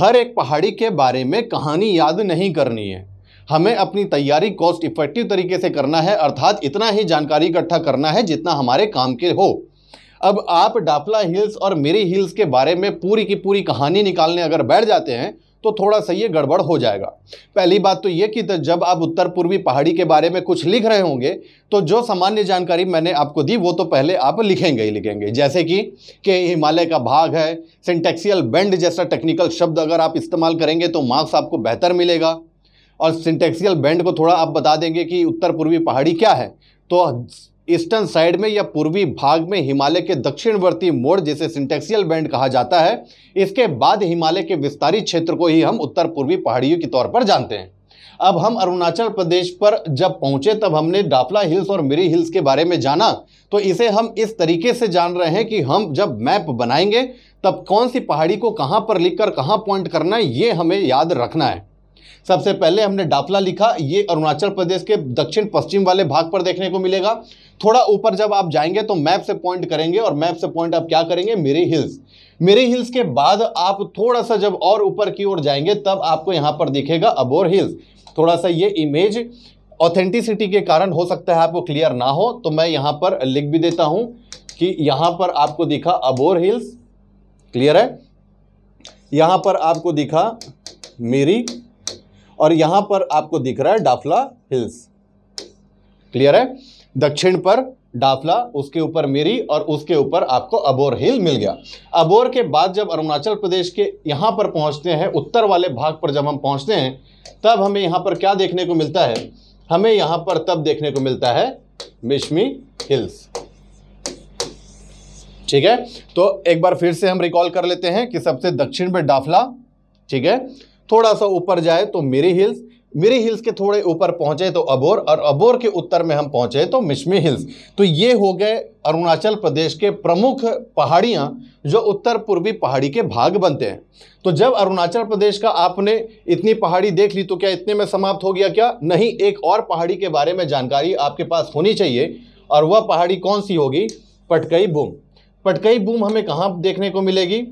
हर एक पहाड़ी के बारे में कहानी याद नहीं करनी है हमें अपनी तैयारी कॉस्ट इफेक्टिव तरीके से करना है अर्थात इतना ही जानकारी इकट्ठा करना है जितना हमारे काम के हो अब आप डापला हिल्स और मेरी हिल्स के बारे में पूरी की पूरी कहानी निकालने अगर बैठ जाते हैं तो थोड़ा सा ये गड़बड़ हो जाएगा पहली बात तो ये कि जब आप उत्तर पूर्वी पहाड़ी के बारे में कुछ लिख रहे होंगे तो जो सामान्य जानकारी मैंने आपको दी वो तो पहले आप लिखेंगे ही लिखेंगे जैसे कि के हिमालय का भाग है सिंटेक्सियल बेंड जैसा टेक्निकल शब्द अगर आप इस्तेमाल करेंगे तो मार्क्स आपको बेहतर मिलेगा और सिंटेक्सियल बैंड को थोड़ा आप बता देंगे कि उत्तर पूर्वी पहाड़ी क्या है तो ईस्टर्न साइड में या पूर्वी भाग में हिमालय के दक्षिणवर्ती मोड़ जिसे सिंटेक्सियल बैंड कहा जाता है इसके बाद हिमालय के विस्तारित क्षेत्र को ही हम उत्तर पूर्वी पहाड़ियों के तौर पर जानते हैं अब हम अरुणाचल प्रदेश पर जब पहुंचे तब हमने डाफला हिल्स और मिरी हिल्स के बारे में जाना तो इसे हम इस तरीके से जान रहे हैं कि हम जब मैप बनाएंगे तब कौन सी पहाड़ी को कहां पर लिखकर कहां पॉइंट करना है ये हमें याद रखना है सबसे पहले हमने डाफला लिखा ये अरुणाचल प्रदेश के दक्षिण पश्चिम वाले भाग पर देखने को मिलेगा थोड़ा ऊपर जब आप जाएंगे तो मैप से पॉइंट करेंगे और मैप से पॉइंट आप क्या करेंगे मेरी हिल्स मेरी हिल्स के बाद आप थोड़ा सा जब और ऊपर की ओर जाएंगे तब आपको यहाँ पर दिखेगा अबोर हिल्स थोड़ा सा ये इमेज ऑथेंटिसिटी के कारण हो सकता है आपको क्लियर ना हो तो मैं यहाँ पर लिख भी देता हूँ कि यहाँ पर आपको दिखा अबोर हिल्स क्लियर है यहाँ पर आपको दिखा मेरी और यहां पर आपको दिख रहा है डाफला हिल्स क्लियर है दक्षिण पर डाफला उसके ऊपर मेरी और उसके ऊपर आपको अबोर हिल मिल गया अबोर के बाद जब अरुणाचल प्रदेश के यहां पर पहुंचते हैं उत्तर वाले भाग पर जब हम पहुंचते हैं तब हमें यहां पर क्या देखने को मिलता है हमें यहां पर तब देखने को मिलता है मिशमी हिल्स ठीक है तो एक बार फिर से हम रिकॉल कर लेते हैं कि सबसे दक्षिण में डाफला ठीक है थोड़ा सा ऊपर जाए तो मेरी हिल्स मिरी हिल्स के थोड़े ऊपर पहुंचे तो अबोर और अबोर के उत्तर में हम पहुंचे तो मिशमी हिल्स तो ये हो गए अरुणाचल प्रदेश के प्रमुख पहाड़ियाँ जो उत्तर पूर्वी पहाड़ी के भाग बनते हैं तो जब अरुणाचल प्रदेश का आपने इतनी पहाड़ी देख ली तो क्या इतने में समाप्त हो गया क्या नहीं एक और पहाड़ी के बारे में जानकारी आपके पास होनी चाहिए और वह पहाड़ी कौन सी होगी पटकई बूम पटकई बूम हमें कहाँ देखने को मिलेगी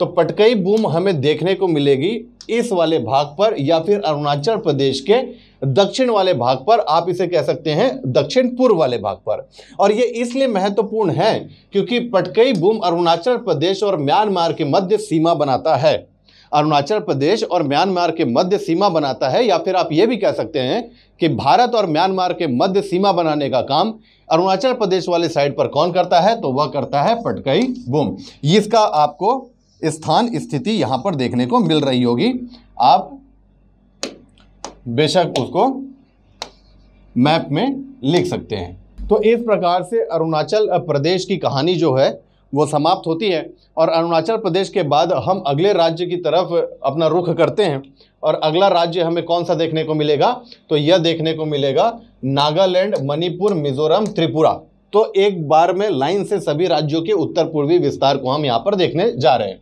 तो पटकई बूम हमें देखने को मिलेगी इस वाले भाग पर या फिर अरुणाचल प्रदेश के दक्षिण वाले भाग पर आप इसे कह सकते हैं दक्षिण पूर्व वाले भाग पर और ये इसलिए महत्वपूर्ण है क्योंकि पटकई बूम अरुणाचल प्रदेश और म्यांमार के मध्य सीमा बनाता है अरुणाचल प्रदेश और म्यांमार के मध्य सीमा बनाता है या फिर आप ये भी कह सकते हैं कि भारत और म्यांमार के मध्य सीमा बनाने का काम अरुणाचल प्रदेश वाले साइड पर कौन करता है तो वह करता है पटकई बूम इसका आपको स्थान स्थिति यहाँ पर देखने को मिल रही होगी आप बेशक उसको मैप में लिख सकते हैं तो इस प्रकार से अरुणाचल प्रदेश की कहानी जो है वो समाप्त होती है और अरुणाचल प्रदेश के बाद हम अगले राज्य की तरफ अपना रुख करते हैं और अगला राज्य हमें कौन सा देखने को मिलेगा तो यह देखने को मिलेगा नागालैंड मणिपुर मिजोरम त्रिपुरा तो एक बार में लाइन से सभी राज्यों के उत्तर पूर्वी विस्तार को हम यहाँ पर देखने जा रहे हैं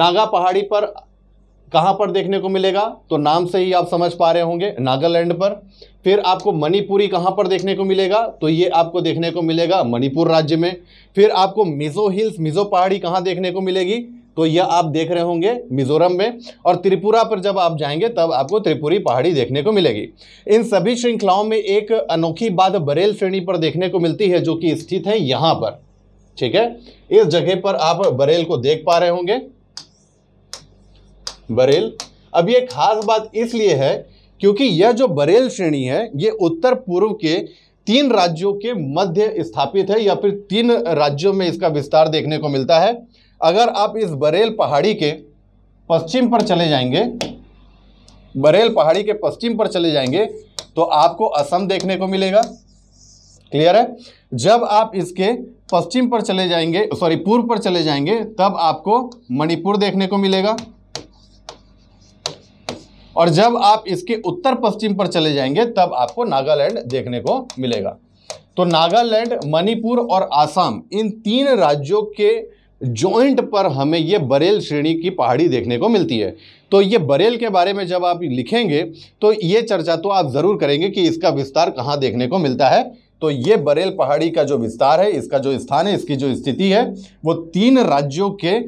नागा पहाड़ी पर कहाँ पर देखने को मिलेगा तो नाम से ही आप समझ पा रहे होंगे नागालैंड पर फिर आपको मणिपुरी कहाँ पर देखने को मिलेगा तो ये आपको देखने को मिलेगा मणिपुर राज्य में फिर आपको मिजो हिल्स मिजो पहाड़ी कहाँ देखने को मिलेगी तो यह आप देख रहे होंगे मिजोरम में और त्रिपुरा पर जब आप जाएंगे तब आपको त्रिपुरी पहाड़ी देखने को मिलेगी इन सभी श्रृंखलाओं में एक अनोखी बात बरेल श्रेणी पर देखने को मिलती है जो कि स्थित है यहां पर ठीक है इस जगह पर आप बरेल को देख पा रहे होंगे बरेल अब ये खास बात इसलिए है क्योंकि यह जो बरेल श्रेणी है ये उत्तर पूर्व के तीन राज्यों के मध्य स्थापित है या फिर तीन राज्यों में इसका विस्तार देखने को मिलता है अगर आप इस बरेल पहाड़ी के पश्चिम पर चले जाएंगे बरेल पहाड़ी के पश्चिम पर चले जाएंगे तो आपको असम देखने को मिलेगा क्लियर है जब आप इसके पश्चिम पर चले जाएंगे सॉरी पूर्व पर चले जाएंगे तब आपको मणिपुर देखने को मिलेगा और जब आप इसके उत्तर पश्चिम पर चले जाएंगे तब आपको नागालैंड देखने को मिलेगा तो नागालैंड मणिपुर और आसाम इन तीन राज्यों के जॉइंट पर हमें ये बरेल श्रेणी की पहाड़ी देखने को मिलती है तो ये बरेल के बारे में जब आप लिखेंगे तो ये चर्चा तो आप ज़रूर करेंगे कि इसका विस्तार कहाँ देखने को मिलता है तो ये बरेल पहाड़ी का जो विस्तार है इसका जो स्थान है इसकी जो स्थिति है वो तीन राज्यों के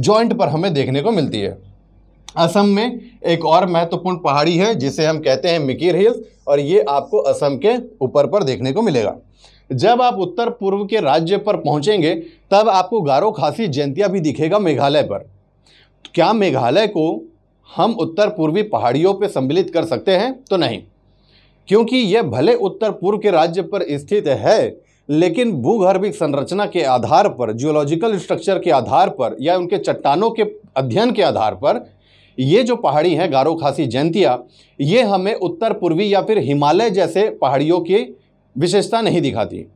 जॉइंट पर हमें देखने को मिलती है असम में एक और महत्वपूर्ण पहाड़ी है जिसे हम कहते हैं मिकीर हिल्स और ये आपको असम के ऊपर पर देखने को मिलेगा जब आप उत्तर पूर्व के राज्य पर पहुंचेंगे तब आपको गारो खासी जयंतिया भी दिखेगा मेघालय पर क्या मेघालय को हम उत्तर पूर्वी पहाड़ियों पर सम्मिलित कर सकते हैं तो नहीं क्योंकि यह भले उत्तर पूर्व के राज्य पर स्थित है लेकिन भूगर्भिक संरचना के आधार पर जियोलॉजिकल स्ट्रक्चर के आधार पर या उनके चट्टानों के अध्ययन के आधार पर ये जो पहाड़ी हैं गारो खासी जयंतिया ये हमें उत्तर पूर्वी या फिर हिमालय जैसे पहाड़ियों के विशेषता नहीं दिखाती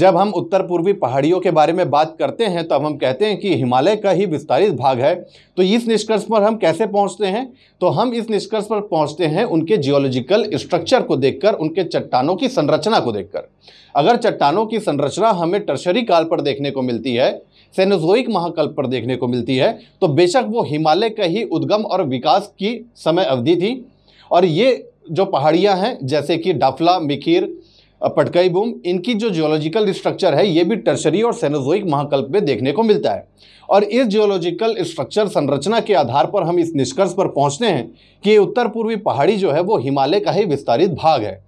जब हम उत्तर पूर्वी पहाड़ियों के बारे में बात करते हैं तब हम कहते हैं कि हिमालय का ही विस्तारित भाग है तो इस निष्कर्ष पर हम कैसे पहुंचते हैं तो हम इस निष्कर्ष पर पहुंचते हैं उनके जियोलॉजिकल स्ट्रक्चर को देखकर उनके चट्टानों की संरचना को देखकर अगर चट्टानों की संरचना हमें टर्शरी काल पर देखने को मिलती है सेनोजोइक महाकल्प पर देखने को मिलती है तो बेशक वो हिमालय का ही उद्गम और विकास की समय अवधि थी और ये जो पहाड़ियाँ हैं जैसे कि डाफला मिखीर पटकई बूम इनकी जो जियोलॉजिकल स्ट्रक्चर है ये भी टर्शरी और सेनोजोइक महाकल्प में देखने को मिलता है और इस जियोलॉजिकल स्ट्रक्चर संरचना के आधार पर हम इस निष्कर्ष पर पहुंचते हैं कि उत्तर पूर्वी पहाड़ी जो है वो हिमालय का ही विस्तारित भाग है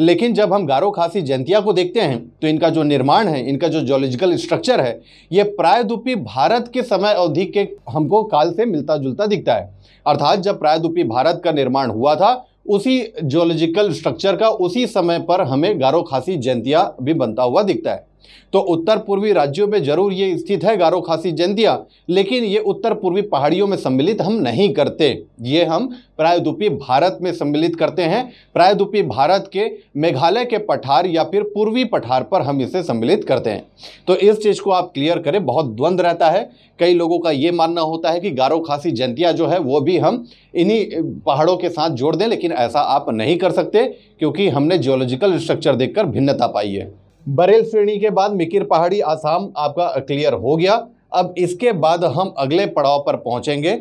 लेकिन जब हम गारो खासी जयंतिया को देखते हैं तो इनका जो निर्माण है इनका जो जियोलॉजिकल स्ट्रक्चर है ये प्रायद्वीपी भारत के समय अवधि के हमको काल से मिलता जुलता दिखता है अर्थात जब प्रायद्वीपी भारत का निर्माण हुआ था उसी जोलॉजिकल स्ट्रक्चर का उसी समय पर हमें गारो खासी जयंतिया भी बनता हुआ दिखता है तो उत्तर पूर्वी राज्यों में जरूर ये स्थित है गारो खासी जयंतिया लेकिन ये उत्तर पूर्वी पहाड़ियों में सम्मिलित हम नहीं करते ये हम प्रायद्वीपीय भारत में सम्मिलित करते हैं प्रायद्वीपीय भारत के मेघालय के पठार या फिर पूर्वी पठार पर हम इसे सम्मिलित करते हैं तो इस चीज़ को आप क्लियर करें बहुत द्वंद रहता है कई लोगों का ये मानना होता है कि गारो खासी जयंतिया जो है वो भी हम इन्हीं पहाड़ों के साथ जोड़ दें लेकिन ऐसा आप नहीं कर सकते क्योंकि हमने जियोलॉजिकल स्ट्रक्चर देखकर भिन्नता पाई है बरेल श्रेणी के बाद मिकिर पहाड़ी आसाम आपका क्लियर हो गया अब इसके बाद हम अगले पड़ाव पर पहुंचेंगे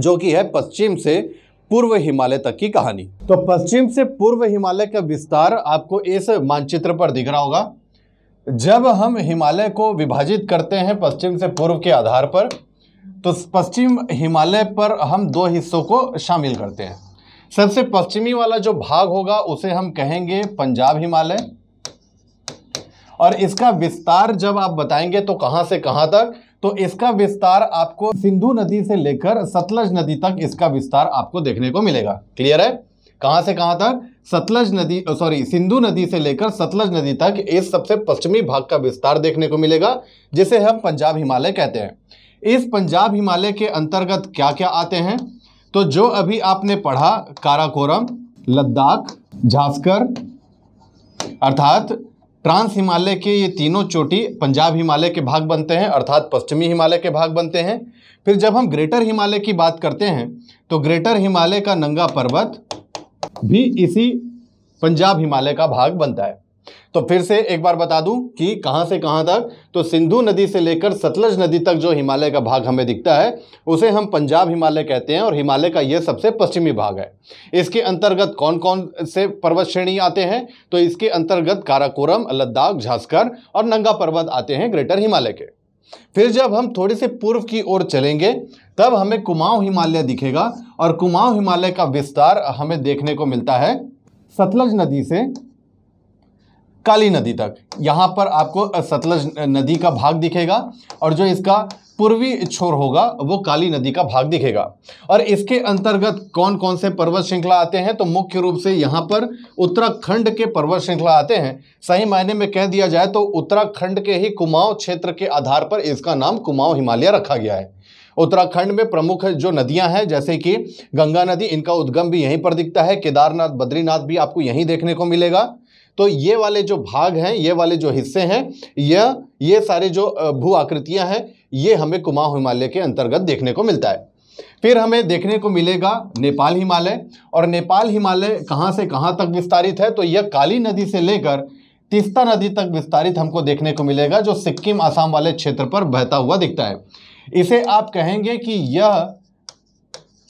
जो कि है पश्चिम से पूर्व हिमालय तक की कहानी तो पश्चिम से पूर्व हिमालय का विस्तार आपको इस मानचित्र पर दिख रहा होगा जब हम हिमालय को विभाजित करते हैं पश्चिम से पूर्व के आधार पर तो पश्चिम हिमालय पर हम दो हिस्सों को शामिल करते हैं सबसे पश्चिमी वाला जो भाग होगा उसे हम कहेंगे पंजाब हिमालय और इसका विस्तार जब आप बताएंगे तो कहां से कहां तक तो इसका विस्तार आपको सिंधु नदी से लेकर सतलज नदी तक इसका विस्तार आपको देखने को मिलेगा क्लियर है कहां से कहां तक सतलज नदी सॉरी सिंधु नदी से लेकर सतलज नदी तक इस सबसे पश्चिमी भाग का विस्तार देखने को मिलेगा जिसे हम पंजाब हिमालय कहते हैं इस पंजाब हिमालय के अंतर्गत क्या क्या आते हैं तो जो अभी आपने पढ़ा काराकोरम लद्दाख झास्कर अर्थात ट्रांस हिमालय के ये तीनों चोटी पंजाब हिमालय के भाग बनते हैं अर्थात पश्चिमी हिमालय के भाग बनते हैं फिर जब हम ग्रेटर हिमालय की बात करते हैं तो ग्रेटर हिमालय का नंगा पर्वत भी इसी पंजाब हिमालय का भाग बनता है तो फिर से एक बार बता दूं कि कहां से कहां तक तो सिंधु नदी से लेकर सतलज नदी तक जो हिमालय का भाग हमें दिखता है उसे हम पंजाब हिमालय कहते हैं और हिमालय का यह सबसे पश्चिमी भाग है इसके अंतर्गत कौन कौन से पर्वत श्रेणी आते हैं तो इसके अंतर्गत काराकोरम लद्दाख झास्कर और नंगा पर्वत आते हैं ग्रेटर हिमालय के फिर जब हम थोड़े से पूर्व की ओर चलेंगे तब हमें कुमाऊं हिमालय दिखेगा और कुमाऊं हिमालय का विस्तार हमें देखने को मिलता है सतलज नदी से काली नदी तक यहाँ पर आपको सतलज नदी का भाग दिखेगा और जो इसका पूर्वी छोर होगा वो काली नदी का भाग दिखेगा और इसके अंतर्गत कौन कौन से पर्वत श्रृंखला आते हैं तो मुख्य रूप से यहाँ पर उत्तराखंड के पर्वत श्रृंखला आते हैं सही मायने में कह दिया जाए तो उत्तराखंड के ही कुमाऊँ क्षेत्र के आधार पर इसका नाम कुमाऊं हिमालय रखा गया है उत्तराखंड में प्रमुख जो नदियां हैं जैसे कि गंगा नदी इनका उद्गम भी यहीं पर दिखता है केदारनाथ बद्रीनाथ भी आपको यहीं देखने को मिलेगा तो ये वाले जो भाग हैं ये वाले जो हिस्से हैं यह ये सारे जो भू आकृतियाँ हैं ये हमें कुमाऊँ हिमालय के अंतर्गत देखने को मिलता है फिर हमें देखने को मिलेगा नेपाल हिमालय और नेपाल हिमालय कहाँ से कहाँ तक विस्तारित है तो यह काली नदी से लेकर तीस्ता नदी तक विस्तारित हमको देखने को मिलेगा जो सिक्किम आसाम वाले क्षेत्र पर बहता हुआ दिखता है इसे आप कहेंगे कि यह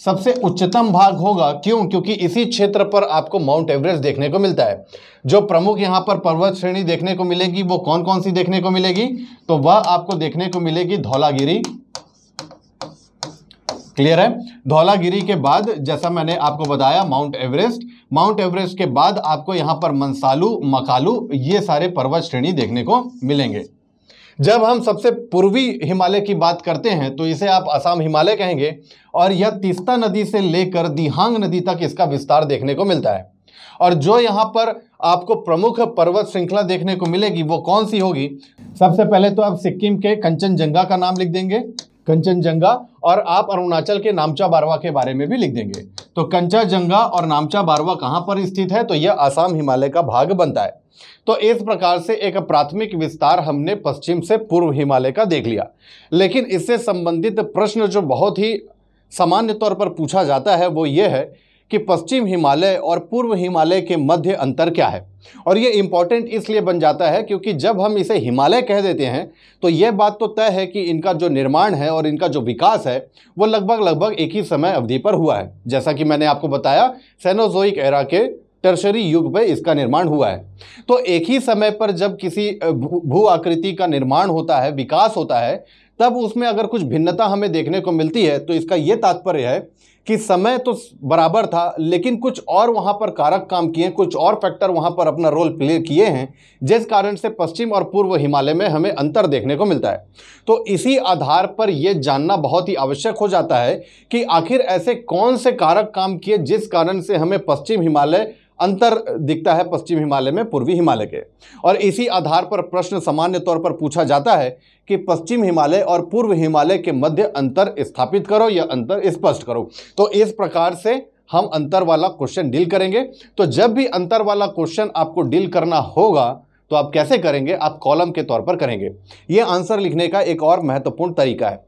सबसे उच्चतम भाग होगा क्यों क्योंकि इसी क्षेत्र पर आपको माउंट एवरेस्ट देखने को मिलता है जो प्रमुख यहां पर पर्वत श्रेणी देखने को मिलेगी वो कौन कौन सी देखने को मिलेगी तो वह आपको देखने को मिलेगी धौलागिरी क्लियर है धौलागिरी के बाद जैसा मैंने आपको बताया माउंट एवरेस्ट माउंट एवरेस्ट के बाद आपको यहां पर मनसालू मकालू ये सारे पर्वत श्रेणी देखने को मिलेंगे जब हम सबसे पूर्वी हिमालय की बात करते हैं तो इसे आप असम हिमालय कहेंगे और यह तीस्ता नदी से लेकर दिहांग नदी तक इसका विस्तार देखने को मिलता है और जो यहाँ पर आपको प्रमुख पर्वत श्रृंखला देखने को मिलेगी वो कौन सी होगी सबसे पहले तो आप सिक्किम के कंचनजंगा का नाम लिख देंगे कंचनजंगा और आप अरुणाचल के नामचा बारवा के बारे में भी लिख देंगे तो कंचाजंगा और नामचा बारवा कहाँ पर स्थित है तो यह आसाम हिमालय का भाग बनता है तो इस प्रकार से एक प्राथमिक विस्तार हमने पश्चिम से पूर्व हिमालय का देख लिया लेकिन इससे संबंधित प्रश्न जो बहुत ही सामान्य तौर पर पूछा जाता है वो ये है कि पश्चिम हिमालय और पूर्व हिमालय के मध्य अंतर क्या है और ये इम्पॉर्टेंट इसलिए बन जाता है क्योंकि जब हम इसे हिमालय कह देते हैं तो ये बात तो तय है कि इनका जो निर्माण है और इनका जो विकास है वो लगभग लगभग एक ही समय अवधि पर हुआ है जैसा कि मैंने आपको बताया सेनोजोइक एरा के टर्शरी युग में इसका निर्माण हुआ है तो एक ही समय पर जब किसी भू आकृति का निर्माण होता है विकास होता है तब उसमें अगर कुछ भिन्नता हमें देखने को मिलती है तो इसका ये तात्पर्य है कि समय तो बराबर था लेकिन कुछ और वहाँ पर कारक काम किए कुछ और फैक्टर वहाँ पर अपना रोल प्ले किए हैं जिस कारण से पश्चिम और पूर्व हिमालय में हमें अंतर देखने को मिलता है तो इसी आधार पर यह जानना बहुत ही आवश्यक हो जाता है कि आखिर ऐसे कौन से कारक काम किए जिस कारण से हमें पश्चिम हिमालय अंतर दिखता है पश्चिम हिमालय में पूर्वी हिमालय के और इसी आधार पर प्रश्न सामान्य तौर पर पूछा जाता है कि पश्चिम हिमालय और पूर्व हिमालय के मध्य अंतर स्थापित करो या अंतर स्पष्ट करो तो इस प्रकार से हम अंतर वाला क्वेश्चन डील करेंगे तो जब भी अंतर वाला क्वेश्चन आपको डील करना होगा तो आप कैसे करेंगे आप कॉलम के तौर पर करेंगे ये आंसर लिखने का एक और महत्वपूर्ण तरीका है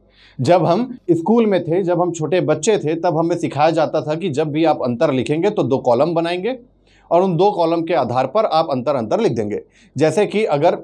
जब हम स्कूल में थे जब हम छोटे बच्चे थे तब हमें सिखाया जाता था कि जब भी आप अंतर लिखेंगे तो दो कॉलम बनाएंगे और उन दो कॉलम के आधार पर आप अंतर अंतर लिख देंगे जैसे कि अगर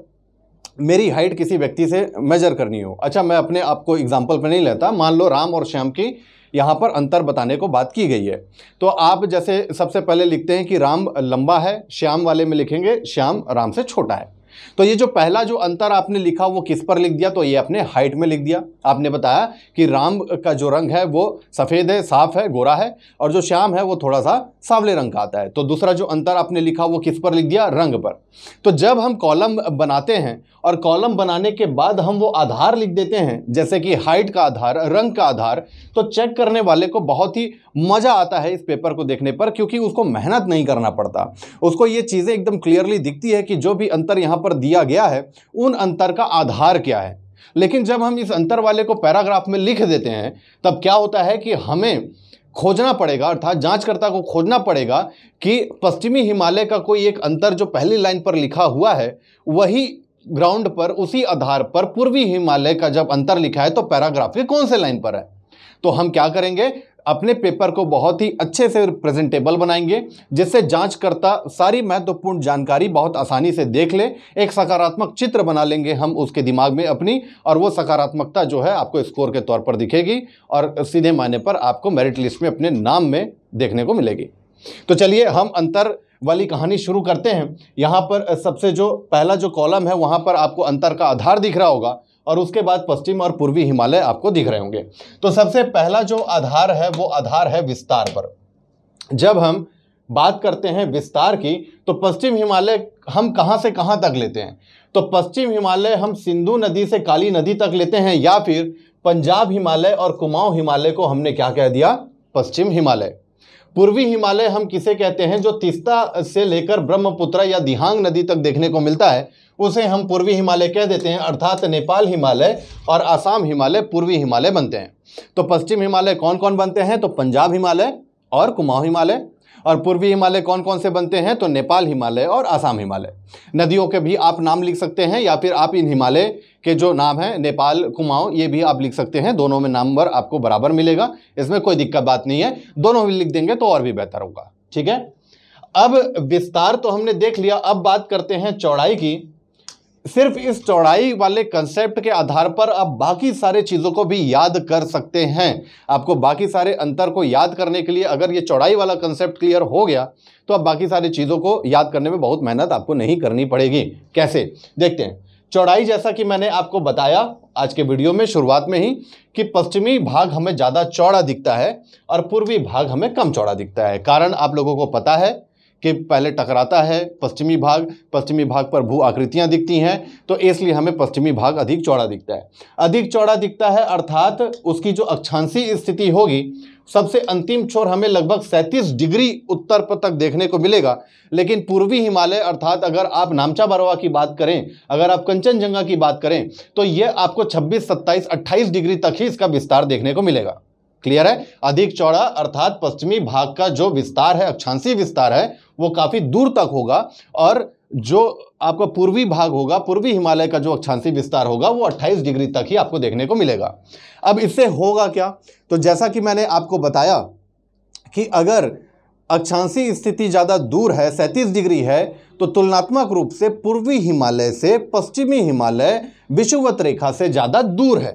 मेरी हाइट किसी व्यक्ति से मेजर करनी हो अच्छा मैं अपने आप को एग्जाम्पल पर नहीं लेता मान लो राम और श्याम की यहाँ पर अंतर बताने को बात की गई है तो आप जैसे सबसे पहले लिखते हैं कि राम लंबा है श्याम वाले में लिखेंगे श्याम राम से छोटा है तो ये जो पहला जो अंतर आपने लिखा वो किस पर लिख दिया तो ये आपने हाइट में लिख दिया आपने बताया कि राम का जो रंग है वो सफ़ेद है साफ है गोरा है और जो श्याम है वो थोड़ा सा सांवले रंग का आता है तो दूसरा जो अंतर आपने लिखा वो किस पर लिख दिया रंग पर तो जब हम कॉलम बनाते हैं और कॉलम बनाने के बाद हम वो आधार लिख देते हैं जैसे कि हाइट का आधार रंग का आधार तो चेक करने वाले को बहुत ही मज़ा आता है इस पेपर को देखने पर क्योंकि उसको मेहनत नहीं करना पड़ता उसको ये चीज़ें एकदम क्लियरली दिखती है कि जो भी अंतर यहाँ पर दिया गया है उन अंतर का आधार क्या है लेकिन जब हम इस अंतर वाले को पैराग्राफ में लिख देते हैं तब क्या होता है कि हमें खोजना पड़ेगा अर्थात जांचकर्ता को खोजना पड़ेगा कि पश्चिमी हिमालय का कोई एक अंतर जो पहली लाइन पर लिखा हुआ है वही ग्राउंड पर उसी आधार पर पूर्वी हिमालय का जब अंतर लिखा है तो पैराग्राफ के कौन से लाइन पर है तो हम क्या करेंगे अपने पेपर को बहुत ही अच्छे से प्रेजेंटेबल बनाएंगे जिससे जांचकर्ता सारी महत्वपूर्ण जानकारी बहुत आसानी से देख ले एक सकारात्मक चित्र बना लेंगे हम उसके दिमाग में अपनी और वो सकारात्मकता जो है आपको स्कोर के तौर पर दिखेगी और सीधे मायने पर आपको मेरिट लिस्ट में अपने नाम में देखने को मिलेगी तो चलिए हम अंतर वाली कहानी शुरू करते हैं यहाँ पर सबसे जो पहला जो कॉलम है वहाँ पर आपको अंतर का आधार दिख रहा होगा और उसके बाद पश्चिम और पूर्वी हिमालय आपको दिख रहे होंगे तो सबसे पहला जो आधार है वो आधार है विस्तार पर जब हम बात करते हैं विस्तार की तो पश्चिम हिमालय हम कहाँ से कहाँ तक लेते हैं तो पश्चिम हिमालय हम सिंधु नदी से काली नदी तक लेते हैं या फिर पंजाब हिमालय और कुमाऊं हिमालय को हमने क्या कह दिया पश्चिम हिमालय पूर्वी हिमालय हम किसे कहते हैं जो तिस्ता से लेकर ब्रह्मपुत्र या दिहांग नदी तक देखने को मिलता है उसे हम पूर्वी हिमालय कह देते हैं अर्थात नेपाल हिमालय और आसाम हिमालय पूर्वी हिमालय बनते हैं तो पश्चिम हिमालय कौन कौन बनते हैं तो पंजाब हिमालय और कुमाऊँ हिमालय और पूर्वी हिमालय कौन कौन से बनते हैं तो नेपाल हिमालय और आसाम हिमालय नदियों के भी आप नाम लिख सकते हैं या फिर आप इन हिमालय के जो नाम हैं नेपाल कुमाऊं ये भी आप लिख सकते हैं दोनों में नंबर आपको बराबर मिलेगा इसमें कोई दिक्कत बात नहीं है दोनों भी लिख देंगे तो और भी बेहतर होगा ठीक है अब विस्तार तो हमने देख लिया अब बात करते हैं चौड़ाई की सिर्फ इस चौड़ाई वाले कंसेप्ट के आधार पर आप बाकी सारे चीज़ों को भी याद कर सकते हैं आपको बाकी सारे अंतर को याद करने के लिए अगर ये चौड़ाई वाला कंसेप्ट क्लियर हो गया तो आप बाकी सारी चीज़ों को याद करने में बहुत मेहनत आपको नहीं करनी पड़ेगी कैसे देखते हैं चौड़ाई जैसा कि मैंने आपको बताया आज के वीडियो में शुरुआत में ही कि पश्चिमी भाग हमें ज़्यादा चौड़ा दिखता है और पूर्वी भाग हमें कम चौड़ा दिखता है कारण आप लोगों को पता है कि पहले टकराता है पश्चिमी भाग पश्चिमी भाग पर भू आकृतियाँ दिखती हैं तो इसलिए हमें पश्चिमी भाग अधिक चौड़ा दिखता है अधिक चौड़ा दिखता है अर्थात उसकी जो अक्षांशी स्थिति होगी सबसे अंतिम छोर हमें लगभग 37 डिग्री उत्तर पर तक देखने को मिलेगा लेकिन पूर्वी हिमालय अर्थात अगर आप नामचा बरवा की बात करें अगर आप कंचनजंगा की बात करें तो यह आपको 26, 27, 28 डिग्री तक ही इसका विस्तार देखने को मिलेगा क्लियर है अधिक चौड़ा अर्थात पश्चिमी भाग का जो विस्तार है अक्षांशी विस्तार है वो काफ़ी दूर तक होगा और जो आपका पूर्वी भाग होगा पूर्वी हिमालय का जो अक्षांशी विस्तार होगा वो 28 डिग्री तक ही आपको देखने को मिलेगा अब इससे होगा क्या तो जैसा कि मैंने आपको बताया कि अगर अक्षांशी स्थिति ज़्यादा दूर है सैंतीस डिग्री है तो तुलनात्मक रूप से पूर्वी हिमालय से पश्चिमी हिमालय विषुवत रेखा से ज़्यादा दूर है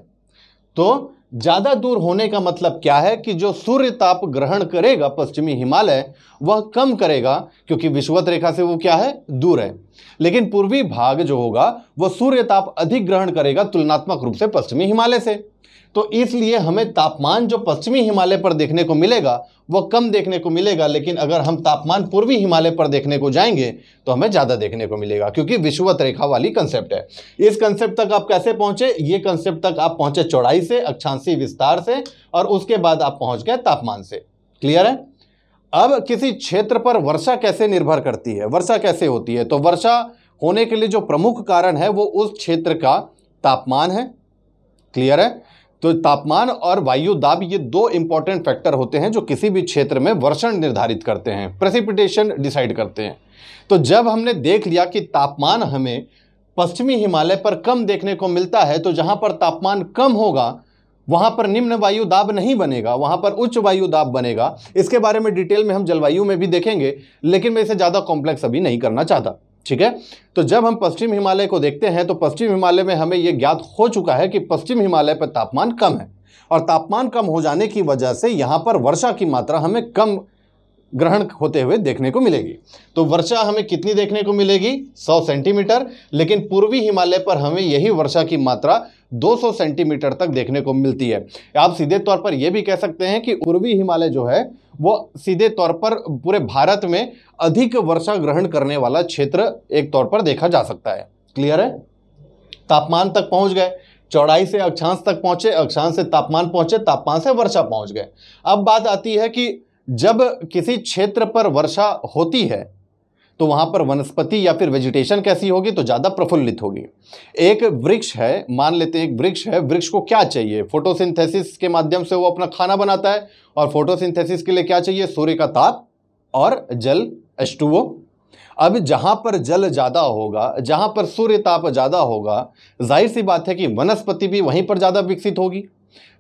तो ज़्यादा दूर होने का मतलब क्या है कि जो सूर्य ताप ग्रहण करेगा पश्चिमी हिमालय वह कम करेगा क्योंकि विश्वत रेखा से वो क्या है दूर है लेकिन पूर्वी भाग जो होगा वह सूर्य ताप अधिक ग्रहण करेगा तुलनात्मक रूप से पश्चिमी हिमालय से तो इसलिए हमें तापमान जो पश्चिमी हिमालय पर देखने को मिलेगा वह कम देखने को मिलेगा लेकिन अगर हम तापमान पूर्वी हिमालय पर देखने को जाएंगे तो हमें ज़्यादा देखने को मिलेगा क्योंकि विश्ववत रेखा वाली कंसेप्ट है इस कंसेप्ट तक आप कैसे पहुँचे ये कंसेप्ट तक आप पहुँचे चौड़ाई से अक्षांशी विस्तार से और उसके बाद आप पहुँच गए तापमान से क्लियर है अब किसी क्षेत्र पर वर्षा कैसे निर्भर करती है वर्षा कैसे होती है तो वर्षा होने के लिए जो प्रमुख कारण है वो उस क्षेत्र का तापमान है क्लियर है तो तापमान और वायु दाब ये दो इंपॉर्टेंट फैक्टर होते हैं जो किसी भी क्षेत्र में वर्षण निर्धारित करते हैं प्रेसिपिटेशन डिसाइड करते हैं तो जब हमने देख लिया कि तापमान हमें पश्चिमी हिमालय पर कम देखने को मिलता है तो जहाँ पर तापमान कम होगा वहाँ पर निम्न वायु दाब नहीं बनेगा वहाँ पर उच्च वायु दाब बनेगा इसके बारे में डिटेल में हम जलवायु में भी देखेंगे लेकिन मैं इसे ज़्यादा कॉम्प्लेक्स अभी नहीं करना चाहता ठीक है तो जब हम पश्चिम हिमालय को देखते हैं तो पश्चिम हिमालय में हमें यह ज्ञात हो चुका है कि पश्चिम हिमालय पर तापमान कम है और तापमान कम हो जाने की वजह से यहाँ पर वर्षा की मात्रा हमें कम ग्रहण होते हुए देखने को मिलेगी तो वर्षा हमें कितनी देखने को मिलेगी 100 सेंटीमीटर लेकिन पूर्वी हिमालय पर हमें यही वर्षा की मात्रा 200 सेंटीमीटर तक देखने को मिलती है आप सीधे तौर पर यह भी कह सकते हैं कि पूर्वी हिमालय जो है वो सीधे तौर पर पूरे भारत में अधिक वर्षा ग्रहण करने वाला क्षेत्र एक तौर पर देखा जा सकता है क्लियर है तापमान तक पहुंच गए चौड़ाई से अक्षांश तक पहुंचे अक्षांश से तापमान पहुंचे तापमान से वर्षा पहुंच गए अब बात आती है कि जब किसी क्षेत्र पर वर्षा होती है तो वहां पर वनस्पति या फिर वेजिटेशन कैसी होगी तो ज़्यादा प्रफुल्लित होगी एक वृक्ष है मान लेते हैं एक वृक्ष है वृक्ष को क्या चाहिए फोटोसिंथेसिस के माध्यम से वो अपना खाना बनाता है और फोटोसिंथेसिस के लिए क्या चाहिए सूर्य का ताप और जल एस अब जहां पर जल ज़्यादा होगा जहां पर सूर्य ताप ज़्यादा होगा जाहिर सी बात है कि वनस्पति भी वहीं पर ज़्यादा विकसित होगी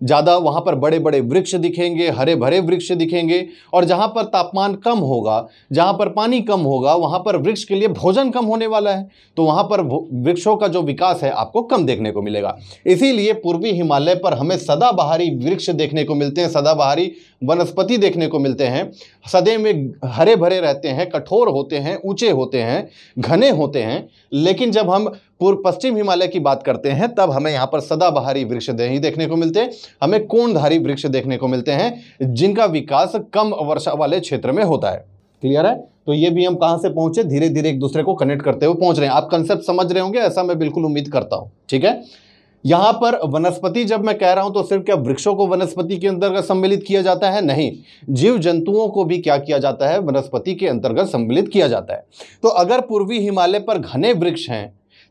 ज़्यादा वहाँ पर बड़े बड़े वृक्ष दिखेंगे हरे भरे वृक्ष दिखेंगे और जहाँ पर तापमान कम होगा जहाँ पर पानी कम होगा वहाँ पर वृक्ष के लिए भोजन कम होने वाला है तो वहाँ पर वृक्षों का जो विकास है आपको कम देखने को मिलेगा इसीलिए पूर्वी हिमालय पर हमें सदाबहारी वृक्ष देखने को मिलते हैं सदाबहारी वनस्पति देखने को मिलते हैं सदे में हरे भरे रहते हैं कठोर होते हैं ऊँचे होते हैं घने होते हैं लेकिन जब हम पूर्व पश्चिम हिमालय की बात करते हैं तब हमें यहाँ पर सदाबहारी वृक्ष ही देखने को मिलते हमें कोणधारी वृक्ष देखने को मिलते हैं जिनका विकास कम वर्षा वाले क्षेत्र में होता है क्लियर है तो ये भी हम कहाँ से पहुंचे धीरे धीरे एक दूसरे को कनेक्ट करते हुए पहुंच रहे हैं आप कंसेप्ट समझ रहे होंगे ऐसा मैं बिल्कुल उम्मीद करता हूँ ठीक है यहाँ पर वनस्पति जब मैं कह रहा हूँ तो सिर्फ क्या वृक्षों को वनस्पति के अंतर्गत सम्मिलित किया जाता है नहीं जीव जंतुओं को भी क्या किया जाता है वनस्पति के अंतर्गत सम्मिलित किया जाता है तो अगर पूर्वी हिमालय पर घने वृक्ष हैं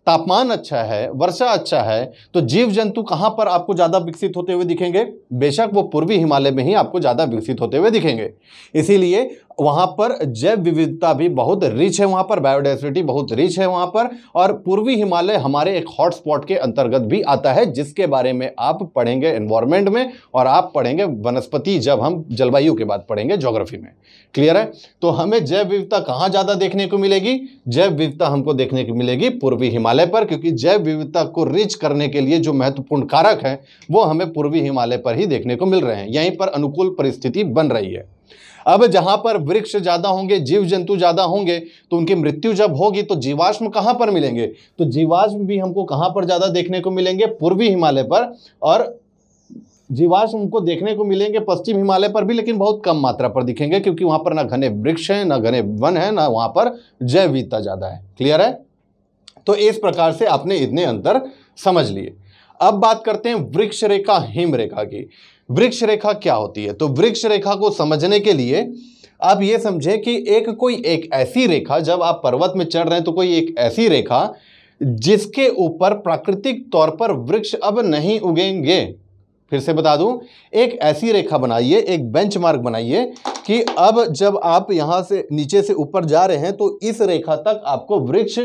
तापमान अच्छा है वर्षा अच्छा है तो जीव जंतु कहाँ पर आपको ज़्यादा विकसित होते हुए दिखेंगे बेशक वो पूर्वी हिमालय में ही आपको ज़्यादा विकसित होते हुए दिखेंगे इसीलिए वहाँ पर जैव विविधता भी बहुत रिच है वहाँ पर बायोडाइवर्सिटी बहुत रिच है वहाँ पर और पूर्वी हिमालय हमारे एक हॉटस्पॉट के अंतर्गत भी आता है जिसके बारे में आप पढ़ेंगे एनवायरमेंट में और आप पढ़ेंगे वनस्पति जब हम जलवायु के बाद पढ़ेंगे ज्योग्राफी में क्लियर है तो हमें जैव विविधता कहाँ ज़्यादा देखने को मिलेगी जैव विविधता हमको देखने को मिलेगी पूर्वी हिमालय पर क्योंकि जैव विविधता को रिच करने के लिए जो महत्वपूर्ण कारक हैं वो हमें पूर्वी हिमालय पर ही देखने को मिल रहे हैं यहीं पर अनुकूल परिस्थिति बन रही है अब जहां पर वृक्ष ज्यादा होंगे जीव जंतु ज्यादा होंगे तो उनकी मृत्यु जब होगी तो जीवाश्म कहां पर मिलेंगे तो जीवाश्म भी हमको कहां पर ज्यादा देखने को मिलेंगे पूर्वी हिमालय पर और जीवाश्म हमको देखने को मिलेंगे पश्चिम हिमालय पर भी लेकिन बहुत कम मात्रा पर दिखेंगे क्योंकि वहां पर ना घने वृक्ष हैं ना घने वन है ना वहां पर जैव ज़्यादा है क्लियर है तो इस प्रकार से आपने इतने अंतर समझ लिए अब बात करते हैं वृक्ष रेखा हिम रेखा की वृक्ष रेखा क्या होती है तो वृक्ष रेखा को समझने के लिए आप ये समझें कि एक कोई एक ऐसी रेखा जब आप पर्वत में चढ़ रहे हैं तो कोई एक ऐसी रेखा जिसके ऊपर प्राकृतिक तौर पर वृक्ष अब नहीं उगेंगे फिर से बता दूं एक ऐसी रेखा बनाइए एक बेंचमार्क बनाइए कि अब जब आप यहाँ से नीचे से ऊपर जा रहे हैं तो इस रेखा तक आपको वृक्ष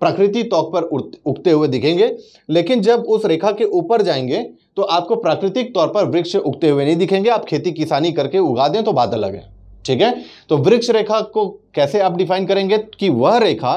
प्रकृति तौर पर उगते हुए दिखेंगे लेकिन जब उस रेखा के ऊपर जाएंगे तो आपको प्राकृतिक तौर पर वृक्ष उगते हुए नहीं दिखेंगे आप खेती किसानी करके उगा दें तो अलग है ठीक है तो वृक्ष रेखा को कैसे आप डिफाइन करेंगे कि वह रेखा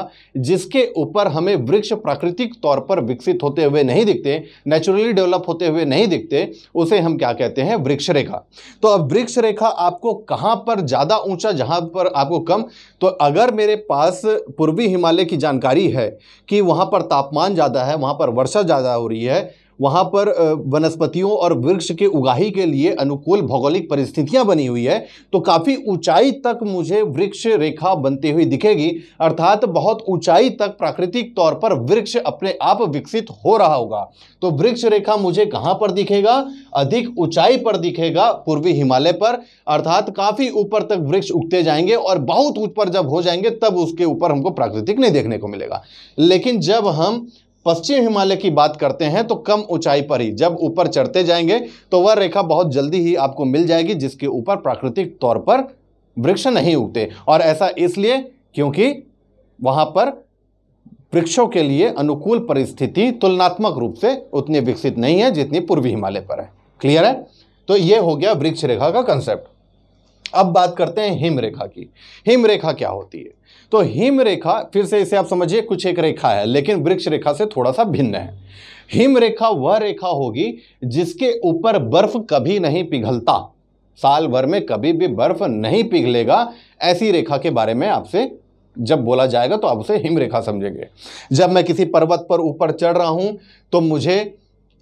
जिसके ऊपर हमें वृक्ष प्राकृतिक तौर पर विकसित होते हुए नहीं दिखते नेचुरली डेवलप होते हुए नहीं दिखते उसे हम क्या कहते हैं वृक्ष रेखा तो अब वृक्ष रेखा आपको कहाँ पर ज़्यादा ऊंचा जहाँ पर आपको कम तो अगर मेरे पास पूर्वी हिमालय की जानकारी है कि वहाँ पर तापमान ज़्यादा है वहाँ पर वर्षा ज़्यादा हो रही है वहाँ पर वनस्पतियों और वृक्ष के उगाही के लिए अनुकूल भौगोलिक परिस्थितियाँ बनी हुई है तो काफ़ी ऊंचाई तक मुझे वृक्ष रेखा बनती हुई दिखेगी अर्थात बहुत ऊंचाई तक प्राकृतिक तौर पर वृक्ष अपने आप विकसित हो रहा होगा तो वृक्ष रेखा मुझे कहाँ पर दिखेगा अधिक ऊंचाई पर दिखेगा पूर्वी हिमालय पर अर्थात काफ़ी ऊपर तक वृक्ष उगते जाएंगे और बहुत ऊपर जब हो जाएंगे तब उसके ऊपर हमको प्राकृतिक नहीं देखने को मिलेगा लेकिन जब हम पश्चिम हिमालय की बात करते हैं तो कम ऊंचाई पर ही जब ऊपर चढ़ते जाएंगे तो वह रेखा बहुत जल्दी ही आपको मिल जाएगी जिसके ऊपर प्राकृतिक तौर पर वृक्ष नहीं उगते और ऐसा इसलिए क्योंकि वहां पर वृक्षों के लिए अनुकूल परिस्थिति तुलनात्मक रूप से उतनी विकसित नहीं है जितनी पूर्वी हिमालय पर है क्लियर है तो यह हो गया वृक्ष रेखा का कंसेप्ट अब बात करते हैं हिम रेखा की हिम रेखा क्या होती है तो हिम रेखा फिर से इसे आप समझिए कुछ एक रेखा है लेकिन वृक्ष रेखा से थोड़ा सा भिन्न है हिम रेखा वह रेखा होगी जिसके ऊपर बर्फ कभी नहीं पिघलता साल भर में कभी भी बर्फ नहीं पिघलेगा ऐसी रेखा के बारे में आपसे जब बोला जाएगा तो आप उसे हिम रेखा समझेंगे जब मैं किसी पर्वत पर ऊपर चढ़ रहा हूं तो मुझे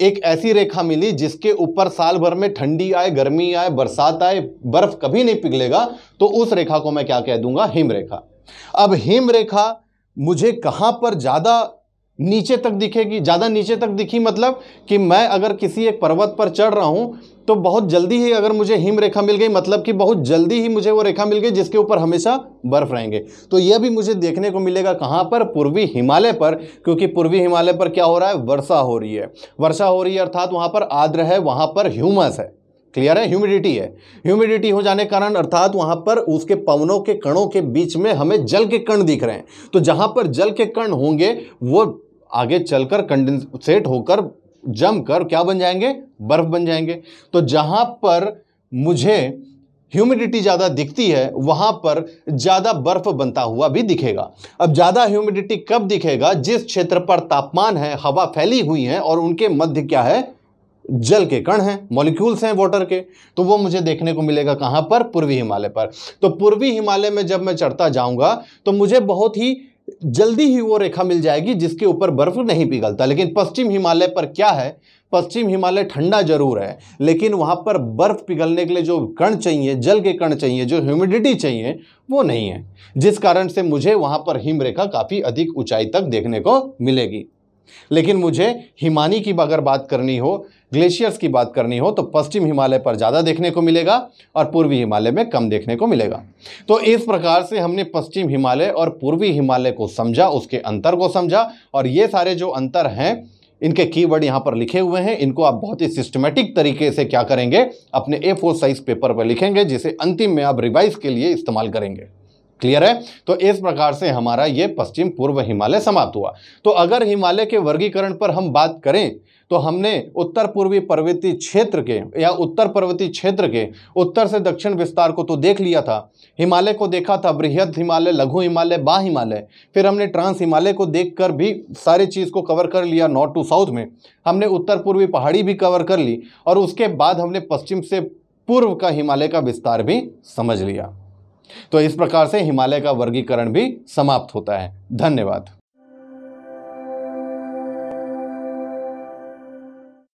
एक ऐसी रेखा मिली जिसके ऊपर साल भर में ठंडी आए गर्मी आए बरसात आए बर्फ कभी नहीं पिघलेगा तो उस रेखा को मैं क्या कह दूंगा हिम रेखा अब हिम रेखा मुझे कहां पर ज़्यादा नीचे तक दिखेगी ज़्यादा नीचे तक दिखी मतलब कि मैं अगर किसी एक पर्वत पर चढ़ रहा हूँ तो बहुत जल्दी ही अगर मुझे हिम रेखा मिल गई मतलब कि बहुत जल्दी ही मुझे वो रेखा मिल गई जिसके ऊपर हमेशा बर्फ रहेंगे तो यह भी मुझे देखने को मिलेगा कहाँ पर पूर्वी हिमालय पर क्योंकि पूर्वी हिमालय पर क्या हो रहा है वर्षा हो रही है वर्षा हो रही है अर्थात वहाँ पर आर्द्र है वहाँ पर ह्यूमस है क्लियर है ह्यूमिडिटी है ह्यूमिडिटी हो जाने के कारण अर्थात वहां पर उसके पवनों के कणों के बीच में हमें जल के कण दिख रहे हैं तो जहां पर जल के कण होंगे वो आगे चलकर कंडेंसेट होकर जमकर क्या बन जाएंगे बर्फ़ बन जाएंगे तो जहाँ पर मुझे ह्यूमिडिटी ज़्यादा दिखती है वहाँ पर ज़्यादा बर्फ़ बनता हुआ भी दिखेगा अब ज़्यादा ह्यूमिडिटी कब दिखेगा जिस क्षेत्र पर तापमान है हवा फैली हुई है और उनके मध्य क्या है जल के कण हैं मॉलिक्यूल्स हैं वाटर के तो वो मुझे देखने को मिलेगा कहाँ पर पूर्वी हिमालय पर तो पूर्वी हिमालय में जब मैं चढ़ता जाऊँगा तो मुझे बहुत ही जल्दी ही वो रेखा मिल जाएगी जिसके ऊपर बर्फ नहीं पिघलता लेकिन पश्चिम हिमालय पर क्या है पश्चिम हिमालय ठंडा जरूर है लेकिन वहाँ पर बर्फ पिघलने के लिए जो कण चाहिए जल के कण चाहिए जो ह्यूमिडिटी चाहिए वो नहीं है जिस कारण से मुझे वहाँ पर हिमरेखा काफ़ी अधिक ऊंचाई तक देखने को मिलेगी लेकिन मुझे हिमानी की अगर बात करनी हो ग्लेशियर्स की बात करनी हो तो पश्चिम हिमालय पर ज़्यादा देखने को मिलेगा और पूर्वी हिमालय में कम देखने को मिलेगा तो इस प्रकार से हमने पश्चिम हिमालय और पूर्वी हिमालय को समझा उसके अंतर को समझा और ये सारे जो अंतर हैं इनके कीवर्ड यहाँ पर लिखे हुए हैं इनको आप बहुत ही सिस्टमेटिक तरीके से क्या करेंगे अपने ए फोर साइज पेपर पर लिखेंगे जिसे अंतिम में आप रिवाइज के लिए इस्तेमाल करेंगे क्लियर है तो इस प्रकार से हमारा ये पश्चिम पूर्व हिमालय समाप्त हुआ तो अगर हिमालय के वर्गीकरण पर हम बात करें तो हमने उत्तर पूर्वी पर्वतीय क्षेत्र के या उत्तर पर्वतीय क्षेत्र के उत्तर से दक्षिण विस्तार को तो देख लिया था हिमालय को देखा था बृहद हिमालय लघु हिमालय बा हिमालय फिर हमने ट्रांस हिमालय को देखकर भी सारी चीज़ को कवर कर लिया नॉर्थ टू साउथ में हमने उत्तर पूर्वी पहाड़ी भी कवर कर ली और उसके बाद हमने पश्चिम से पूर्व का हिमालय का विस्तार भी समझ लिया तो इस प्रकार से हिमालय का वर्गीकरण भी समाप्त होता है धन्यवाद